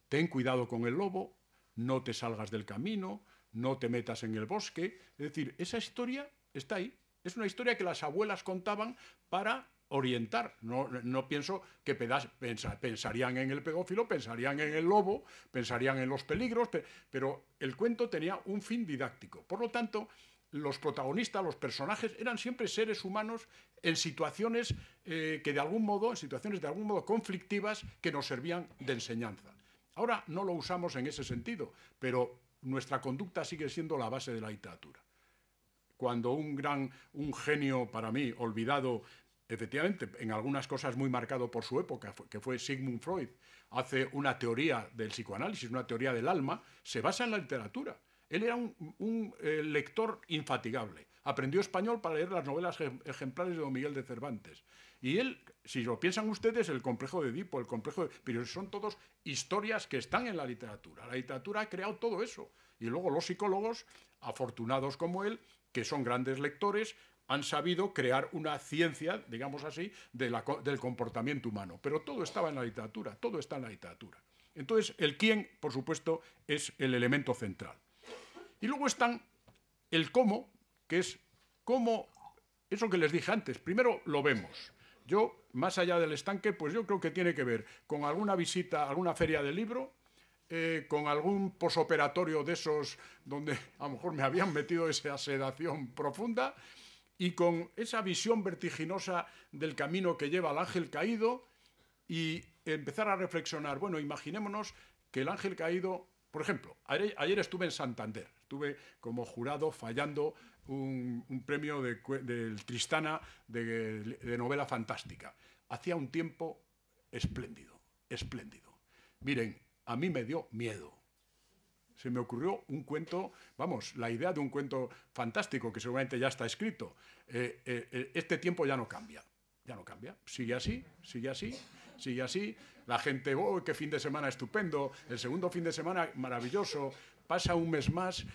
Ten cuidado con el lobo, no te salgas del camino, no te metas en el bosque. Es decir, esa historia está ahí. Es una historia que las abuelas contaban para orientar. No, pienso que pensarían en el pedófilo, pensarían en el lobo, pensarían en los peligros, pero el cuento tenía un fin didáctico. Por lo tanto, los protagonistas, los personajes, eran siempre seres humanos en situaciones eh, que de algún modo, en situaciones de algún modo conflictivas que nos servían de enseñanza. Ahora no lo usamos en ese sentido, pero nuestra conducta sigue siendo la base de la literatura. Cuando un gran, un genio para mí, olvidado efectivamente, en algunas cosas muy marcado por su época, que fue Sigmund Freud, hace una teoría del psicoanálisis, una teoría del alma, se basa en la literatura. Él era un, eh, lector infatigable. Aprendió español para leer las novelas ejemplares de Don Miguel de Cervantes. Y él, si lo piensan ustedes, el complejo de Edipo, el complejo de... Pero son todos historias que están en la literatura. La literatura ha creado todo eso. Y luego los psicólogos, afortunados como él, que son grandes lectores, han sabido crear una ciencia, digamos así, del comportamiento humano. Pero todo estaba en la literatura, todo está en la literatura. Entonces, el quién, por supuesto, es el elemento central. Y luego están el cómo, que es cómo, eso que les dije antes, primero lo vemos. Yo, más allá del estanque, pues yo creo que tiene que ver con alguna visita, alguna feria del libro, eh, con algún posoperatorio de esos donde a lo mejor me habían metido esa sedación profunda, y con esa visión vertiginosa del camino que lleva al ángel caído y empezar a reflexionar, bueno, imaginémonos que el ángel caído, por ejemplo, ayer, estuve en Santander, estuve como jurado fallando un, premio del Tristana de, de novela fantástica. Hacía un tiempo espléndido, espléndido. Miren, a mí me dio miedo se me ocurrió un cuento, vamos, la idea de un cuento fantástico que seguramente ya está escrito. Eh, eh, eh, este tiempo ya no cambia, ya no cambia, sigue así, sigue así, sigue así. La gente, oh, qué fin de semana estupendo, el segundo fin de semana maravilloso, pasa un mes más.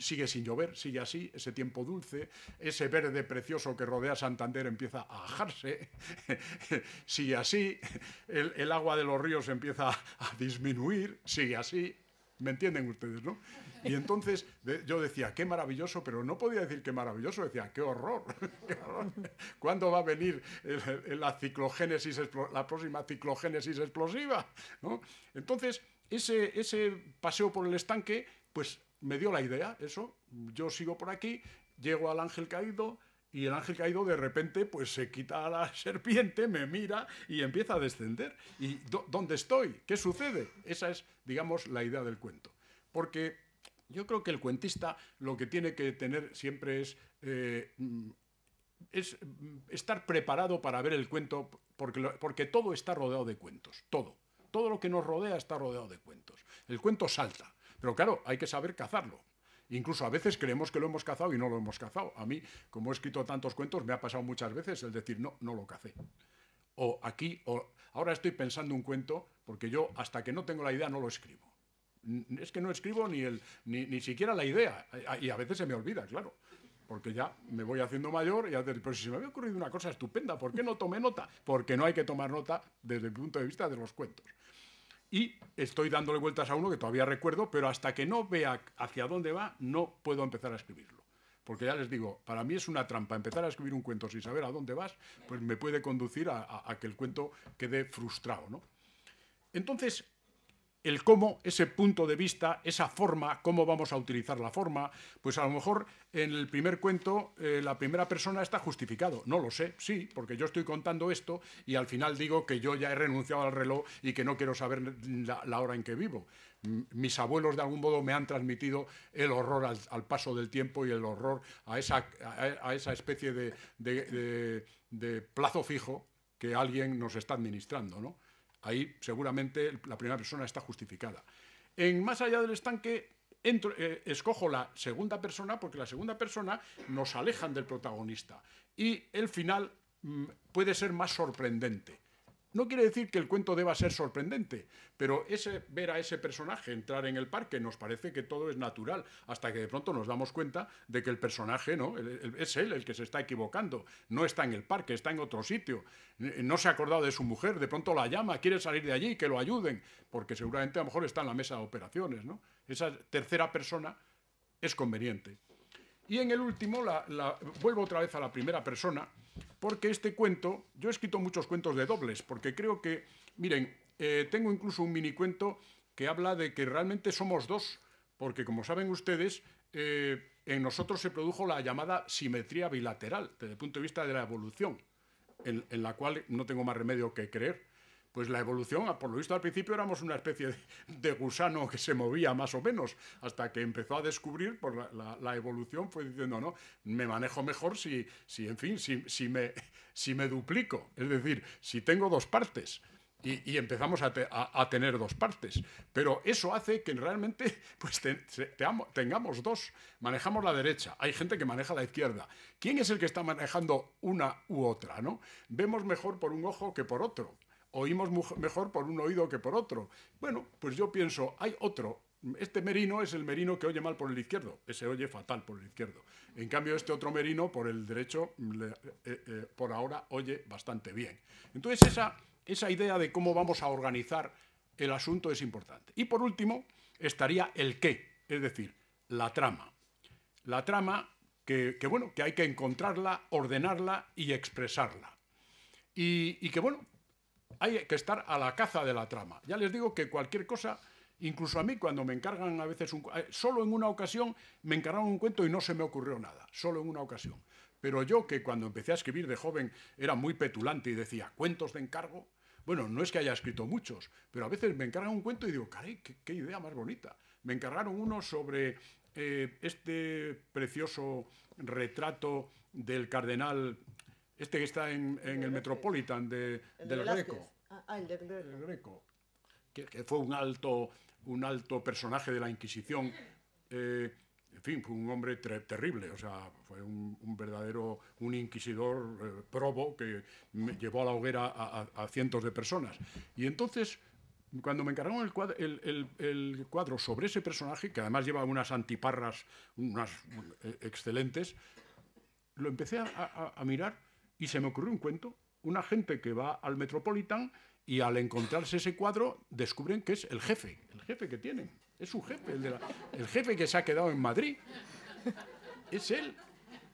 sigue sin llover, sigue así, ese tiempo dulce, ese verde precioso que rodea Santander empieza a ajarse, sigue así, el, agua de los ríos empieza a disminuir, sigue así, me entienden ustedes, ¿no? Y entonces yo decía, qué maravilloso, pero no podía decir qué maravilloso, decía, qué horror. ¿Cuándo va a venir la ciclogénesis, la próxima ciclogénesis explosiva? Entonces, ese, ese paseo por el estanque, pues me dio la idea, eso. Yo sigo por aquí, llego al ángel caído, y el ángel caído de repente pues se quita a la serpiente, me mira y empieza a descender. ¿Y dónde estoy? ¿Qué sucede? Esa es, digamos, la idea del cuento. Porque yo creo que el cuentista lo que tiene que tener siempre es, eh, mm, es mm, estar preparado para ver el cuento, porque, porque todo está rodeado de cuentos, todo. Todo lo que nos rodea está rodeado de cuentos. El cuento salta, pero claro, hay que saber cazarlo. Incluso a veces creemos que lo hemos cazado y no lo hemos cazado. A mí, como he escrito tantos cuentos, me ha pasado muchas veces el decir, no, no lo cacé. O aquí, o ahora estoy pensando un cuento, porque yo hasta que no tengo la idea no lo escribo. Es que no escribo ni, el, ni, siquiera la idea. Y a veces se me olvida, claro porque ya me voy haciendo mayor y pero si se me había ocurrido una cosa estupenda, ¿por qué no tomé nota? Porque no hay que tomar nota desde el punto de vista de los cuentos y estoy dándole vueltas a uno que todavía recuerdo, pero hasta que no vea hacia dónde va, no puedo empezar a escribirlo. Porque ya les digo, para mí es una trampa empezar a escribir un cuento sin saber a dónde vas, pues me puede conducir a, que el cuento quede frustrado. ¿no? Entonces, el cómo, ese punto de vista, esa forma, cómo vamos a utilizar la forma, pues a lo mejor en el primer cuento eh, la primera persona está justificado. No lo sé, sí, porque yo estoy contando esto y al final digo que yo ya he renunciado al reloj y que no quiero saber la, hora en que vivo. mis abuelos de algún modo me han transmitido el horror al, paso del tiempo y el horror a esa, esa especie de, de plazo fijo que alguien nos está administrando, ¿no? Ahí seguramente la primera persona está justificada. En Más allá del estanque eh, escojo la segunda persona porque la segunda persona nos alejan del protagonista y el final mm, puede ser más sorprendente. No quiere decir que el cuento deba ser sorprendente, pero ese, ver a ese personaje entrar en el parque nos parece que todo es natural, hasta que de pronto nos damos cuenta de que el personaje no es él el que se está equivocando, no está en el parque, está en otro sitio, eh, no se ha acordado de su mujer, de pronto la llama, quiere salir de allí, que lo ayuden, porque seguramente a lo mejor está en la mesa de operaciones. ¿no? Esa tercera persona es conveniente. Y en el último, vuelvo otra vez a la primera persona, porque este cuento, yo he escrito muchos cuentos de dobles, porque creo que, miren, eh, tengo incluso un mini cuento que habla de que realmente somos dos, porque como saben ustedes, eh, en nosotros se produjo la llamada simetría bilateral, desde el punto de vista de la evolución, en la cual no tengo más remedio que creer pues la evolución, ah, por lo visto al principio éramos una especie de, gusano que se movía más o menos, hasta que empezó a descubrir, pues la, evolución fue diciendo, no, me manejo mejor si, si en fin, si, me, si me duplico, es decir, si tengo dos partes. Y, empezamos a, tener dos partes. Pero eso hace que realmente pues, tengamos dos. Manejamos la derecha, hay gente que maneja la izquierda. ¿Quién es el que está manejando una u otra? ¿no? Vemos mejor por un ojo que por otro oímos mejor por un oído que por otro. Bueno, pues yo pienso, hay otro. Este merino es el merino que oye mal por el izquierdo, ese oye fatal por el izquierdo. En cambio, este otro merino por el derecho, eh, eh, por ahora, oye bastante bien. Entonces, esa, esa idea de cómo vamos a organizar el asunto es importante. Y por último, estaría el qué, es decir, la trama. La trama que, bueno, que hay que encontrarla, ordenarla y expresarla. y que bueno, hay que estar a la caza de la trama. Ya les digo que cualquier cosa, incluso a mí cuando me encargan a veces un... Eh, solo en una ocasión me encargaron un cuento y no se me ocurrió nada, solo en una ocasión. Pero yo que cuando empecé a escribir de joven era muy petulante y decía, cuentos de encargo. Bueno, no es que haya escrito muchos, pero a veces me encargan un cuento y digo, caray, qué, idea más bonita. Me encargaron uno sobre eh, este precioso retrato del cardenal este que está en, el Metropolitan de, del Greco. Ah, ah, el Greco. que, fue un alto, un alto personaje de la Inquisición. Eh, en fin, fue un hombre terrible, o sea, fue un, verdadero, un inquisidor eh, probo que llevó a la hoguera a, cientos de personas. Y entonces, cuando me encargaron el cuadro, sobre ese personaje, que además lleva unas antiparras, unas eh, excelentes, lo empecé a mirar y se me ocurrió un cuento, una gente que va al Metropolitan y al encontrarse ese cuadro descubren que es el jefe, el jefe que tienen, es su jefe, el, de el jefe que se ha quedado en Madrid, es él.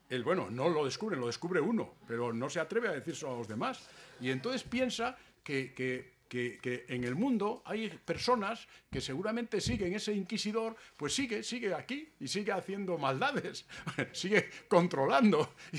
El, bueno, no lo descubren, lo descubre uno, pero no se atreve a decirlo a los demás. Y entonces piensa que, que que, en el mundo hay personas que seguramente siguen ese inquisidor, pues sigue, sigue aquí y sigue haciendo maldades, sigue controlando.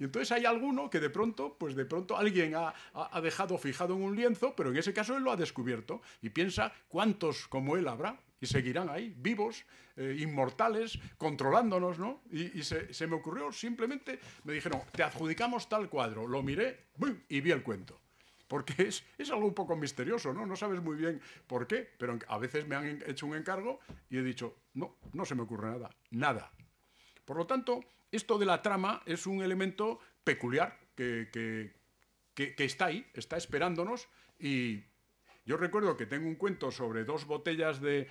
Y, entonces hay alguno que de pronto, pues de pronto alguien ha, dejado fijado en un lienzo, pero en ese caso él lo ha descubierto y piensa cuántos como él habrá. Y seguirán ahí, vivos, eh, inmortales, controlándonos, ¿no? Y, se, me ocurrió simplemente, me dijeron, te adjudicamos tal cuadro, lo miré y vi el cuento porque es, algo un poco misterioso, ¿no? No sabes muy bien por qué, pero a veces me han hecho un encargo y he dicho, no, no se me ocurre nada, nada. Por lo tanto, esto de la trama es un elemento peculiar que, está ahí, está esperándonos y yo recuerdo que tengo un cuento sobre dos botellas de,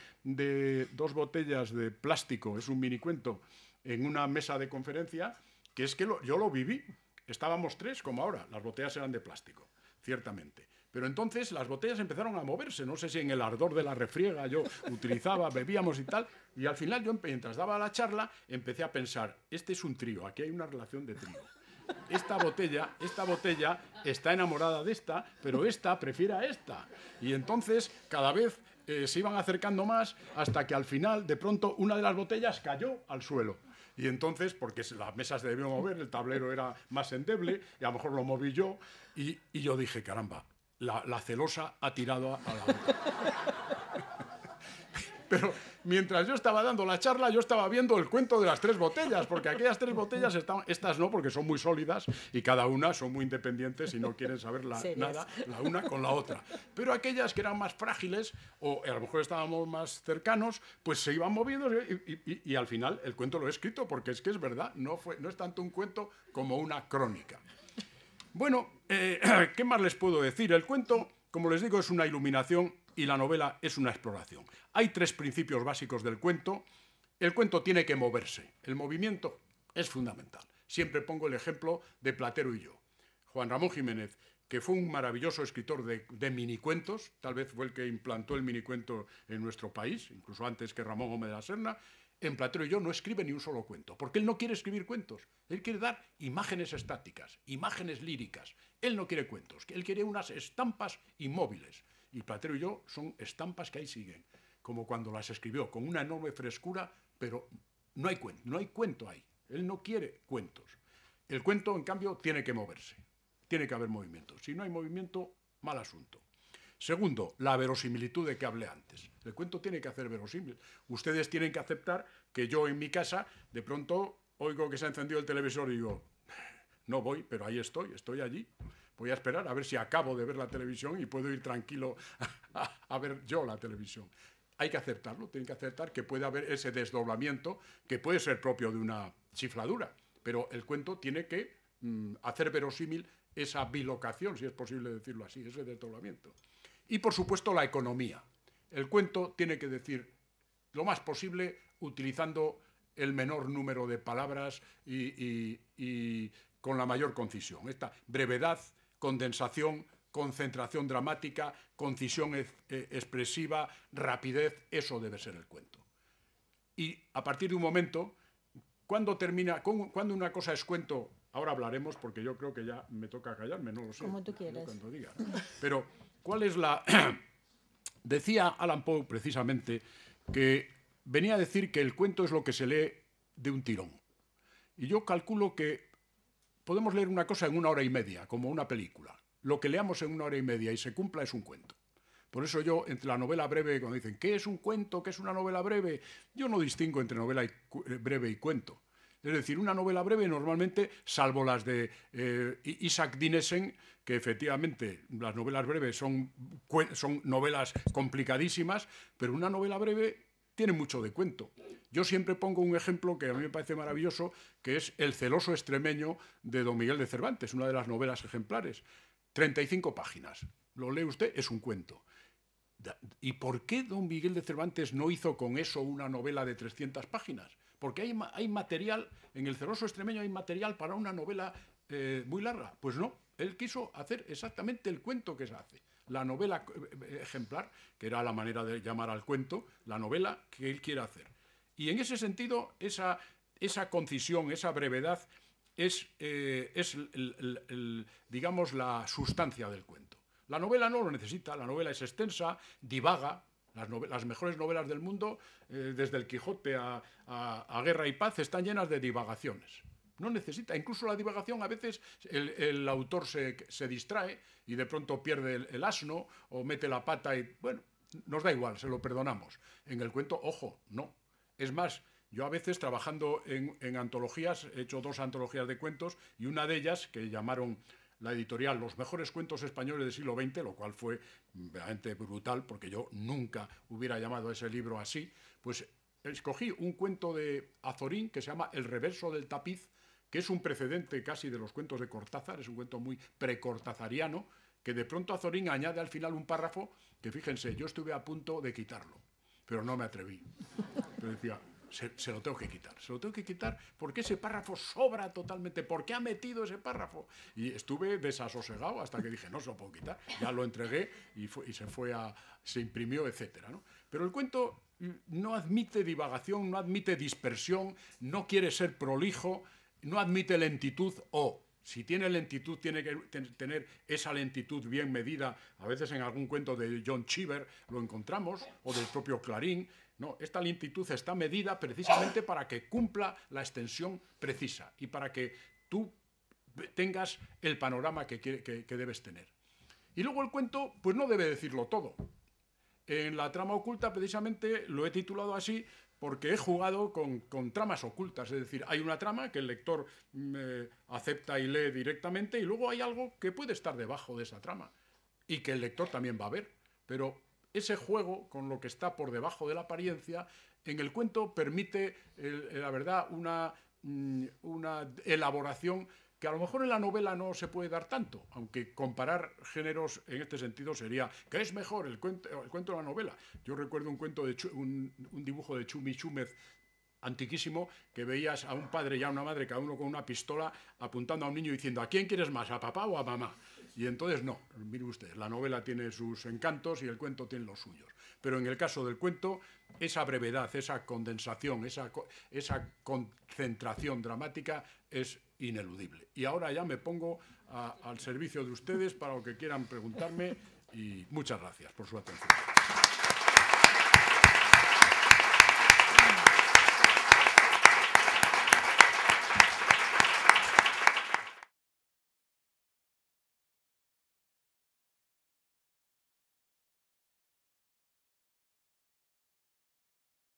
dos botellas de plástico, es un mini cuento, en una mesa de conferencia, que es que yo lo viví. Estábamos tres, como ahora, las botellas eran de plástico ciertamente. Pero entonces las botellas empezaron a moverse, no sé si en el ardor de la refriega yo utilizaba, bebíamos y tal, y al final yo mientras daba la charla empecé a pensar, este es un trío, aquí hay una relación de trío. Esta botella, esta botella está enamorada de esta, pero esta prefiere a esta. Y entonces cada vez eh, se iban acercando más hasta que al final de pronto una de las botellas cayó al suelo y entonces, porque las mesas se debió mover, el tablero era más endeble, y a lo mejor lo moví yo, y, yo dije, caramba, la, celosa ha tirado a, la pero mientras yo estaba dando la charla, yo estaba viendo el cuento de las tres botellas, porque aquellas tres botellas estaban, estas no, porque son muy sólidas y cada una son muy independientes y no quieren saber nada la una con la otra. Pero aquellas que eran más frágiles o a lo mejor estábamos más cercanos, pues se iban moviendo y, al final el cuento lo he escrito, porque es que es verdad, no, fue, no es tanto un cuento como una crónica. Bueno, eh, ¿qué más les puedo decir? El cuento, como les digo, es una iluminación y la novela es una exploración. Hay tres principios básicos del cuento. El cuento tiene que moverse. El movimiento es fundamental. Siempre pongo el ejemplo de Platero y yo. Juan Ramón Jiménez, que fue un maravilloso escritor de, mini minicuentos, tal vez fue el que implantó el minicuento en nuestro país, incluso antes que Ramón Gómez de la Serna, en Platero y yo no escribe ni un solo cuento, porque él no quiere escribir cuentos, él quiere dar imágenes estáticas, imágenes líricas, él no quiere cuentos, él quiere unas estampas inmóviles. Y Platero y yo son estampas que ahí siguen, como cuando las escribió, con una enorme frescura, pero no hay, cuento, no hay cuento ahí. Él no quiere cuentos. El cuento, en cambio, tiene que moverse. Tiene que haber movimiento. Si no hay movimiento, mal asunto. Segundo, la verosimilitud de que hablé antes. El cuento tiene que hacer verosímil. Ustedes tienen que aceptar que yo en mi casa, de pronto, oigo que se ha encendido el televisor y digo, no voy, pero ahí estoy, estoy allí. Voy a esperar a ver si acabo de ver la televisión y puedo ir tranquilo a, ver yo la televisión. Hay que aceptarlo, tiene que aceptar que puede haber ese desdoblamiento que puede ser propio de una chifladura, pero el cuento tiene que mm, hacer verosímil esa bilocación, si es posible decirlo así, ese desdoblamiento. Y por supuesto la economía. El cuento tiene que decir lo más posible utilizando el menor número de palabras y con la mayor concisión. Esta brevedad condensación, concentración dramática, concisión eh, expresiva, rapidez, eso debe ser el cuento. Y a partir de un momento, cuando termina, cuando una cosa es cuento, ahora hablaremos porque yo creo que ya me toca callarme, no lo sé. Como tú Pero, ¿cuál es la...? Decía Alan Poe precisamente que venía a decir que el cuento es lo que se lee de un tirón. Y yo calculo que Podemos leer una cosa en una hora y media, como una película. Lo que leamos en una hora y media y se cumpla es un cuento. Por eso yo, entre la novela breve, cuando dicen, ¿qué es un cuento? ¿Qué es una novela breve? Yo no distingo entre novela eh, breve y cuento. Es decir, una novela breve normalmente, salvo las de eh, Isaac Dinesen, que efectivamente las novelas breves son novelas complicadísimas, pero una novela breve tiene mucho de cuento. Yo siempre pongo un ejemplo que a mí me parece maravilloso, que es El celoso extremeño de Don Miguel de Cervantes, una de las novelas ejemplares. 35 páginas. Lo lee usted, es un cuento. ¿Y por qué Don Miguel de Cervantes no hizo con eso una novela de 300 páginas? Porque hay, hay material, en El celoso extremeño hay material para una novela eh, muy larga. Pues no, él quiso hacer exactamente el cuento que se hace la novela eh, eh, ejemplar, que era la manera de llamar al cuento, la novela que él quiere hacer. Y en ese sentido, esa, concisión, esa brevedad, es, eh, digamos, la sustancia del cuento. La novela no lo necesita, la novela es extensa, divaga, las, mejores novelas del mundo, desde el Quijote a Guerra y Paz, están llenas de divagaciones. No necesita. Incluso la divagación, a veces el, autor se, distrae y de pronto pierde el, asno o mete la pata y, bueno, nos da igual, se lo perdonamos. En el cuento, ojo, no. Es más, yo a veces trabajando en, en antologías, he hecho dos antologías de cuentos y una de ellas, que llamaron la editorial Los mejores cuentos españoles del siglo XX, lo cual fue realmente brutal porque yo nunca hubiera llamado a ese libro así, pues escogí un cuento de Azorín que se llama El reverso del tapiz, que es un precedente casi de los cuentos de Cortázar, es un cuento muy precortazariano, que de pronto Azorín añade al final un párrafo que, fíjense, yo estuve a punto de quitarlo, pero no me atreví. Pero decía, se, lo tengo que quitar, se lo tengo que quitar porque ese párrafo sobra totalmente, porque ha metido ese párrafo. Y estuve desasosegado hasta que dije, no se lo puedo quitar, ya lo entregué y, se fue a, se imprimió, etc. ¿no? Pero el cuento no admite divagación, no admite dispersión, no quiere ser prolijo, no admite lentitud o si tiene lentitud, tiene que tener esa lentitud bien medida. A veces en algún cuento de John Cheever lo encontramos, o del propio Clarín. No, esta lentitud está medida precisamente para que cumpla la extensión precisa y para que tú tengas el panorama que, que debes tener. Y luego el cuento, pues no debe decirlo todo. En la trama oculta, precisamente, lo he titulado así porque he jugado con, tramas ocultas, es decir, hay una trama que el lector mm, eh, acepta y lee directamente y luego hay algo que puede estar debajo de esa trama y que el lector también va a ver, pero ese juego con lo que está por debajo de la apariencia en el cuento permite, eh, eh, la verdad, una, mm, una elaboración que a lo mejor en la novela no se puede dar tanto, aunque comparar géneros en este sentido sería, ¿qué es mejor, el cuento, el o la novela? Yo recuerdo un cuento de un, un dibujo de Chumi Chúmez antiquísimo que veías a un padre y a una madre, cada uno con una pistola, apuntando a un niño diciendo, ¿a quién quieres más, a papá o a mamá? Y entonces no, mire usted la novela tiene sus encantos y el cuento tiene los suyos. Pero en el caso del cuento, esa brevedad, esa condensación, esa, esa concentración dramática es ineludible. Y ahora ya me pongo al servicio de ustedes para lo que quieran preguntarme y muchas gracias por su atención.